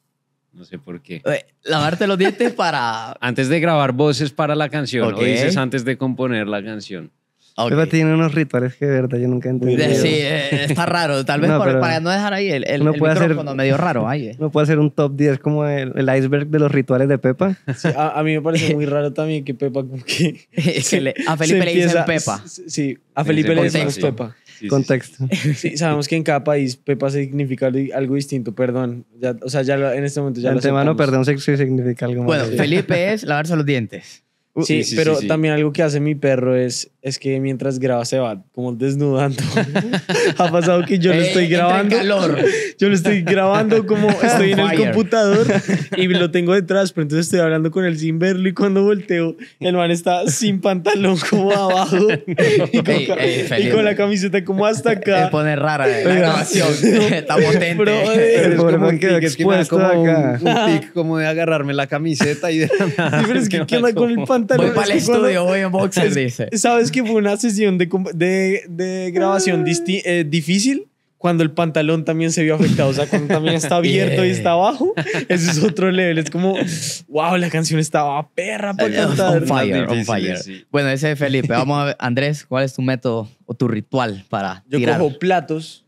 No sé por qué. Eh, Lavarte los dientes para. Antes de grabar voces para la canción. O dices antes de componer la canción. Okay. tiene unos rituales que de verdad yo nunca entendí. Sí, eh, está [laughs] raro. Tal vez para no dejar ahí el, el, puede micrófono medio raro. Eh. No puede ser un top 10 como el, iceberg de los rituales de Pepa. a, mí me parece [laughs] muy raro también que Pepa como que... [laughs] le, a Felipe le dicen Pepa. Sí, a Felipe le dicen Pepa. contexto. Sí, sabemos que en cada país Pepa significa algo distinto, perdón. o sea, ya en este momento ya... tema no perdón, significa algo más. Bueno, Felipe es lavarse los dientes. Uh, sí, pero también algo que hace mi perro es, es que mientras graba se va como desnudando. [laughs] ha pasado que yo lo eh, estoy grabando. [laughs] Yo lo estoy grabando como [laughs] estoy en el computador y lo tengo detrás, pero entonces estoy hablando con él sin verlo y cuando volteo, el man está sin pantalón como abajo y con, la camiseta como hasta acá. Se pone rara la grabación. está potente. Eh, pero es como un pic como de agarrarme la camiseta y de... que con el Voy para el estudio, voy en boxes [laughs] dice. ¿Sabes que fue una sesión de, de, de grabación eh, difícil? Cuando el pantalón también se vio afectado, o sea, cuando también está [laughs] abierto y está abajo, ese es otro level. Es como, wow, la canción estaba perra para cantar. On fire, on fire. Bueno, ese es Felipe. Vamos a ver, Andrés, ¿cuál es tu método o tu ritual para Yo tirar? cojo platos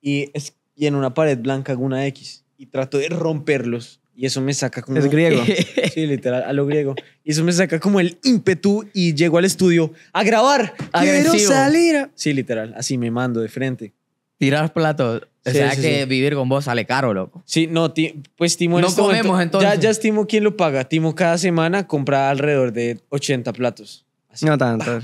y, es, y en una pared blanca hago una X y trato de romperlos y eso me saca como. Es griego. [laughs] sí, literal, a lo griego. [laughs] Y eso me saca como el ímpetu y llego al estudio a grabar. Quiero salir. Sí, literal, así me mando de frente. Tirar platos. O sea que vivir con vos sale caro, loco. Sí, no, pues Timo No este comemos, entonces. Ya, ya es Timo quien lo paga. Timo cada semana compra alrededor de 80 platos. No tanto. Ah,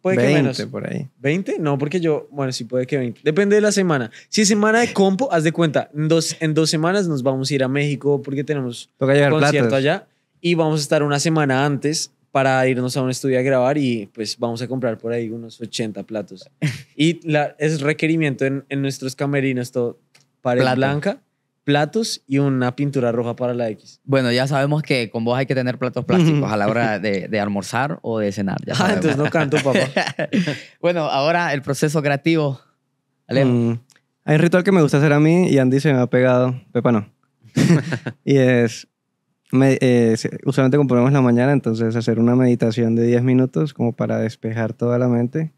puede que menos. por ahí. ¿20? No, porque yo, bueno, sí puede que 20. Depende de la semana. Si es semana de compo, haz de cuenta, en dos, en dos semanas nos vamos a ir a México porque tenemos un concierto allá y vamos a estar una semana antes para irnos a un estudio a grabar y pues vamos a comprar por ahí unos 80 platos. [laughs] Y es requerimiento en, nuestros camerinos todo para blanca platos y una pintura roja para la X. Bueno, ya sabemos que con vos hay que tener platos plásticos [laughs] a la hora de, almorzar o de cenar. Ah, entonces no canto, papá. [laughs] bueno, ahora el proceso creativo. Mm, hay un ritual que me gusta hacer a mí y Andy se me ha pegado. Pepa no. [laughs] y es eh, usualmente componemos la mañana, entonces hacer una meditación de 10 minutos como para despejar toda la mente.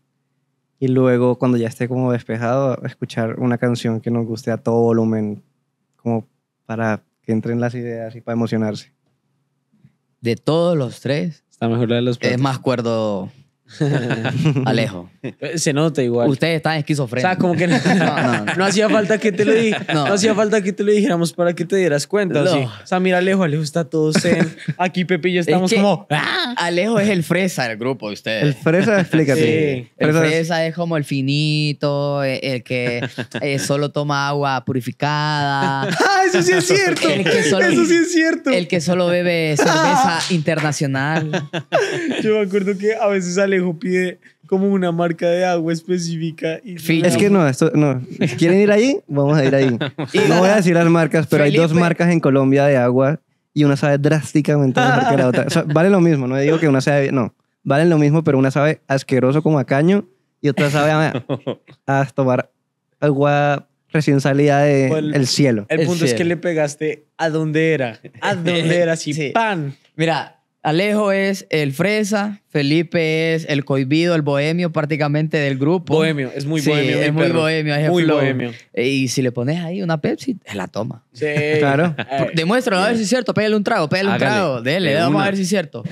Y luego, cuando ya esté como despejado, escuchar una canción que nos guste a todo volumen, como para que entren las ideas y para emocionarse. De todos los tres, Está mejor de los tres. es más cuerdo [laughs] Alejo. Eh, se nota igual. Ustedes están esquizofrénicos. O sea, como que [laughs] no, hacía falta que te lo di [laughs] no. hacía falta que te lo dijéramos para que te dieras cuenta. O sea, mira Alejo, Alejo está todo zen. Aquí Pepe y estamos como ah". Alejo es el fresa del grupo de ustedes. El fresa, explícate. Sí. El fresa es como el finito, e, el, que eh, solo toma agua purificada. Ah, eso sí es cierto. eso sí es cierto. El que solo bebe cerveza internacional. Yo me acuerdo que a veces Alejo pide como una marca de agua específica. Y es que no, esto no. ¿Quieren ir ahí? Vamos a ir ahí. [laughs] No voy a decir las marcas, pero hay dos marcas en Colombia de agua y una sabe drásticamente mejor que la otra. vale lo mismo, no digo que una sabe, no, valen lo mismo, pero una sabe asqueroso como a caño y otra sabe a, tomar agua recién salida del de pues, el cielo. El, punto es que le pegaste a donde era, a donde [laughs] era, si pan. Mira, Alejo es el fresa, Felipe es el cohibido, el bohemio prácticamente del grupo. Bohemio, es muy sí, bohemio. Es muy bohemio, es muy bohemio. Y si le pones ahí una Pepsi, la toma. Sí. [laughs] Claro. Demuéstralo, a ver si es cierto. Pégale un trago, pégale un trago. Dele, vamos a ver si es cierto.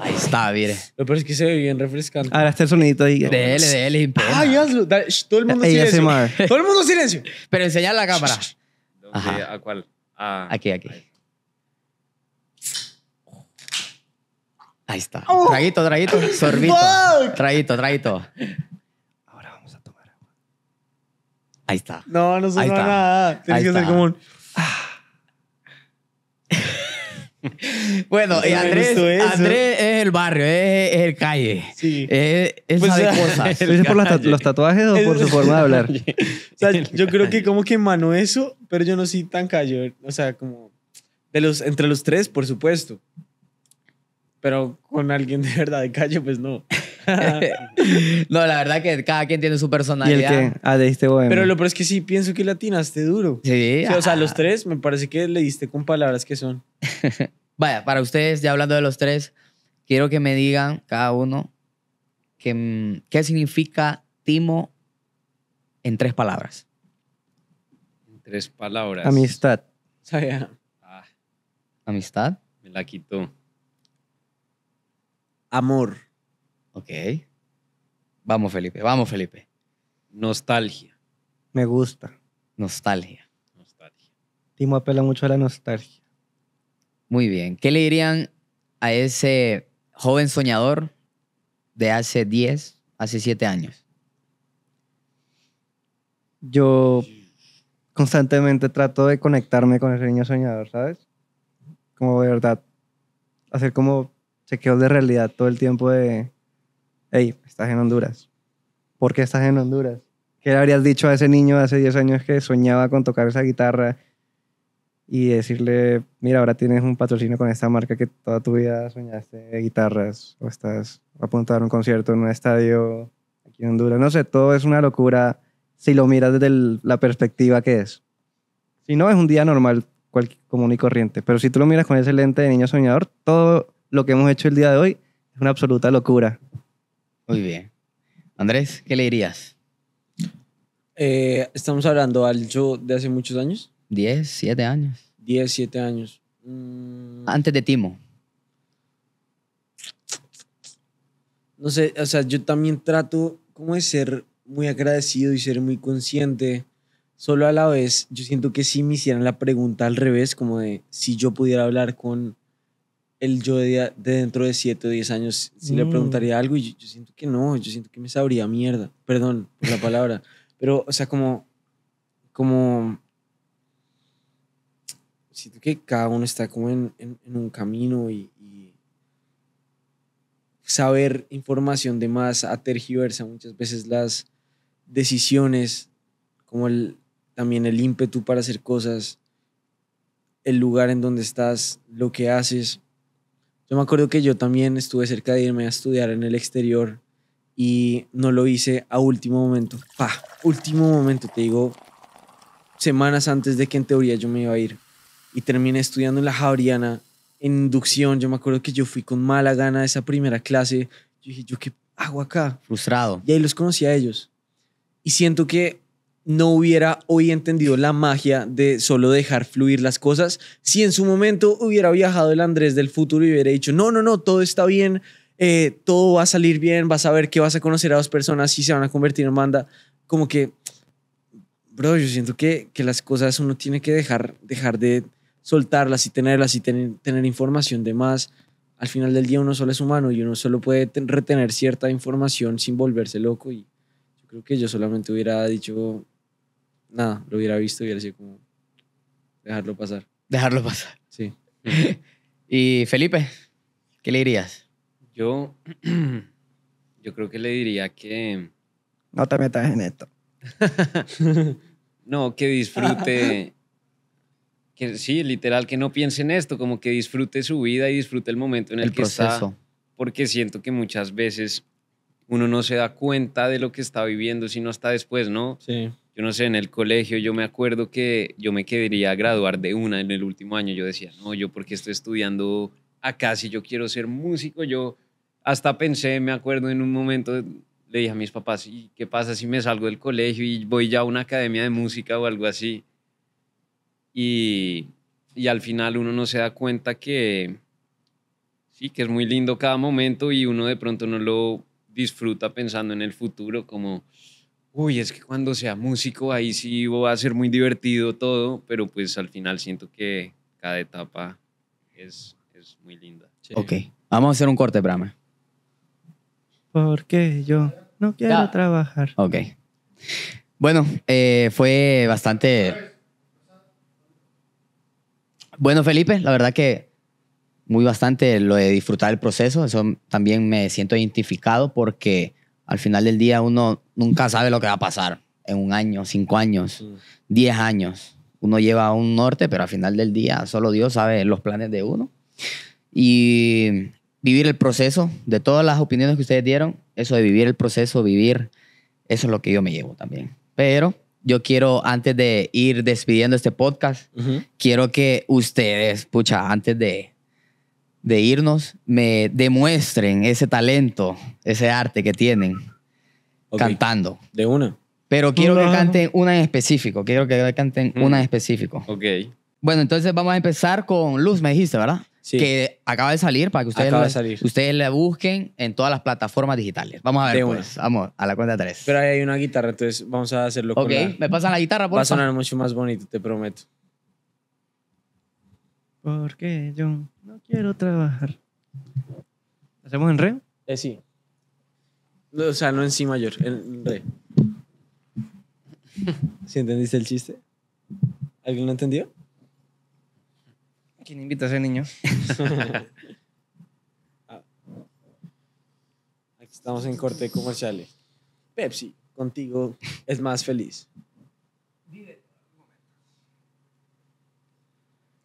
Ahí está, mire. Lo peor es que se ve bien refrescante. Ahora está el sonidito ahí. Dele, dele, Ay, hazlo. todo el mundo silencio. Todo el mundo silencio. Pero enseñar la cámara. Ajá. ¿A cuál? Ah. Aquí, aquí. Ahí está. Oh. Traguito, traguito, sorbito. Fuck. Traguito, traguito. Ahora vamos a tomar agua. Ahí está. No, no sonó nada. Tienes Ahí que está. hacer como un... [laughs] Bueno, y eh, Andrés, Andrés, es el barrio, es, es el calle. Sí. Eh, pues, [laughs] es, es cosas. ¿Lo por los, tatuajes o por su forma de hablar? [laughs] o sea, yo creo que como que emanó eso, pero yo no soy tan calle. O sea, como de los, entre los tres, por supuesto pero con alguien de verdad de calle, pues no. [laughs] no, la verdad que cada quien tiene su personalidad. ¿Y el qué? Ah, de este bohemio. Pero lo es que sí, pienso que latinaste duro. Sí. o sea, los ah. tres me parece que le diste con palabras que son. [laughs] Vaya, para ustedes, ya hablando de los tres, quiero que me digan cada uno mm, qué significa Timo en tres palabras. En tres palabras. Amistad. Ah. Amistad. Me la quitó. Amor. Ok. Vamos, Felipe. Vamos, Felipe. Nostalgia. Me gusta. Nostalgia. Nostalgia. Timo apela mucho a la nostalgia. Muy bien. ¿Qué le dirían a ese joven soñador de hace 10, hace 7 años? Yo constantemente trato de conectarme con ese niño soñador, ¿sabes? Como de verdad, hacer como quedó de realidad todo el tiempo de, hey, estás en Honduras. ¿Por qué estás en Honduras? ¿Qué le habrías dicho a ese niño hace 10 años que soñaba con tocar esa guitarra y decirle, mira, ahora tienes un patrocinio con esta marca que toda tu vida soñaste de guitarras o estás a un concierto en un estadio aquí en Honduras? No sé, todo es una locura si lo miras desde la perspectiva que es. Si no, es un día normal, común y corriente. Pero si tú lo miras con ese lente de niño soñador, todo lo que hemos hecho el día de hoy es una absoluta locura. Muy bien. Andrés, ¿qué le dirías? Eh, estamos hablando al show de hace muchos años. 10, siete años. 10, 7 años. Mm. Antes de Timo. No sé, o sea, yo también trato como de ser muy agradecido y ser muy consciente. Solo a la vez, yo siento que si me hicieran la pregunta al revés, como de si yo pudiera hablar con el yo de, de dentro de 7 o 10 años, si le mm. preguntaría algo, y yo, siento que no, yo siento que me sabría mierda, perdón por la palabra, [laughs] pero, o sea, como, como, siento que cada uno está como en, en, un camino y, saber información de más a tergiversa muchas veces las decisiones, como el, también el ímpetu para hacer cosas, el lugar en donde estás, lo que haces. Yo me acuerdo que yo también estuve cerca de irme a estudiar en el exterior y no lo hice a último momento. Pa, último momento, te digo, semanas antes de que en teoría yo me iba a ir. Y terminé estudiando en la Jauriana, en inducción. Yo me acuerdo que yo fui con mala gana a esa primera clase. Yo dije, ¿yo qué hago acá? Frustrado. Y ahí los conocí a ellos. Y siento que no hubiera hoy entendido la magia de solo dejar fluir las cosas, si en su momento hubiera viajado el Andrés del futuro y hubiera dicho, no, no, no, todo está bien, eh, todo va a salir bien, vas a ver que vas a conocer a dos personas y se van a convertir en banda, como que, bro, yo siento que, las cosas uno tiene que dejar, dejar de soltarlas y tenerlas y tener información de más. Al final del día uno solo es humano y uno solo puede retener cierta información sin volverse loco y yo creo que yo solamente hubiera dicho nada, lo hubiera visto y hubiera sido como dejarlo pasar. Dejarlo pasar. Sí. [laughs] y Felipe, ¿qué le dirías? Yo, [clears throat] yo creo que le diría que... No te metas en esto. [laughs] no, que disfrute. [laughs] que sí, literal, que no piense en esto, como que disfrute su vida y disfrute el momento en el, el que proceso. Porque siento que muchas veces uno no se da cuenta de lo que está viviendo, sino hasta después, ¿no? Sí yo no sé, en el colegio yo me acuerdo que yo me quería graduar de una en el último año. Yo decía, no, yo porque estoy estudiando acá, si yo quiero ser músico, yo hasta pensé, me acuerdo en un momento, le dije a mis papás, ¿y qué pasa si me salgo del colegio y voy ya a una academia de música o algo así? Y, y al final uno no se da cuenta que sí, que es muy lindo cada momento y uno de pronto no lo disfruta pensando en el futuro como Uy, es que cuando sea músico ahí sí va a ser muy divertido todo, pero pues al final siento que cada etapa es, es muy linda. Ok, vamos a hacer un corte, Brahma. Porque yo no quiero trabajar. Ok. Bueno, eh, fue bastante... Bueno, Felipe, la verdad que muy bastante lo de disfrutar el proceso, eso también me siento identificado porque al final del día uno nunca sabe lo que va a pasar en un año, cinco años, diez años. Uno lleva a un norte, pero al final del día solo Dios sabe los planes de uno. Y vivir el proceso de todas las opiniones que ustedes dieron, eso de vivir el proceso, vivir, eso es lo que yo me llevo también. Pero yo quiero, antes de ir despidiendo este podcast, quiero que ustedes, pucha, antes de de irnos me demuestren ese talento, ese arte que tienen cantando. De una. Pero quiero que canten una en específico. Quiero que canten mm. una en específico. Ok. Bueno, entonces vamos a empezar con Luz, me dijiste, ¿verdad? Sí. Que acaba de salir para que ustedes, la, ustedes la busquen en todas las plataformas digitales. Vamos a ver, pues, Vamos a la cuenta de tres. Pero ahí hay una guitarra, entonces vamos a hacerlo Ok, con la... me pasan la guitarra, por Va a sonar mucho más bonito, te prometo. Porque yo quiero trabajar. ¿Hacemos en re? Eh, sí. O sea, no en si mayor, en re. ¿si [laughs] entendiste el chiste? ¿Alguien lo entendió? ¿Quién invita a ese niño? [laughs] Ah. Aquí estamos en corte comercial. Pepsi, contigo es más feliz.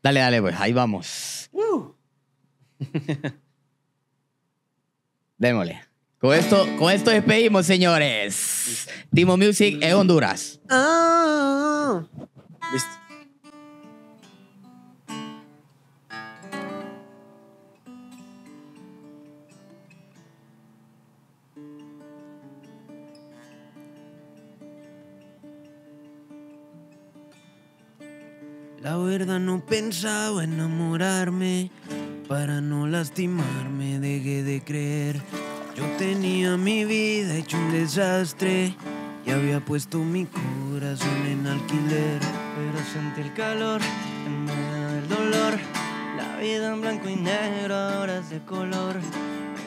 Dale, dale, pues, ahí vamos. [laughs] Démosle. Con esto, con esto despedimos, señores. Timo Music en Honduras. Oh. La verdad no pensaba enamorarme para no lastimarme dejé de creer. Yo tenía mi vida hecho un desastre y había puesto mi corazón en alquiler. Pero sentí el calor en medio del dolor. La vida en blanco y negro ahora es de color.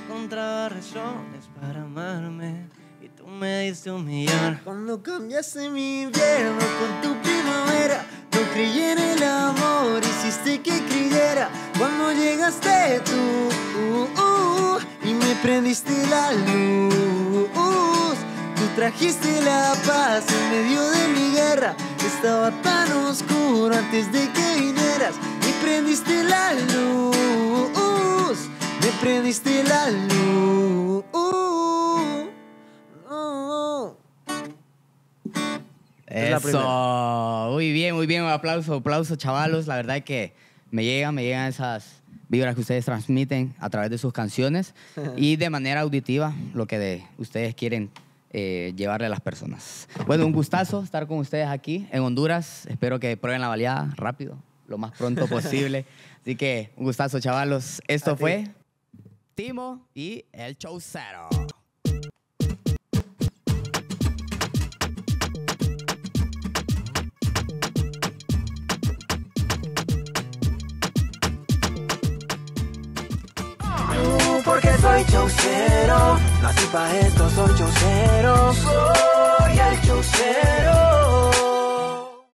encontraba razones para amarme y tú me diste humillar. Cuando cambiaste mi invierno con tu primavera, no creí en el amor, hiciste que creyera. Cuando llegaste tú uh, uh, y me prendiste la luz, tú trajiste la paz en medio de mi guerra. Estaba tan oscuro antes de que vinieras y prendiste la luz, me prendiste la luz. Eso. Muy bien, muy bien. Un aplauso, aplauso, chavalos. La verdad que me llegan, me llegan esas vibras que ustedes transmiten a través de sus canciones [laughs] y de manera auditiva lo que ustedes quieren eh, llevarle a las personas. Bueno, un gustazo estar con ustedes aquí en Honduras. Espero que prueben la baleada rápido, lo más pronto [laughs] posible. Así que un gustazo, chavalos. Esto fue Timo y el Zero. soy no así pa' esto, soy chaucero, soy el chaucero.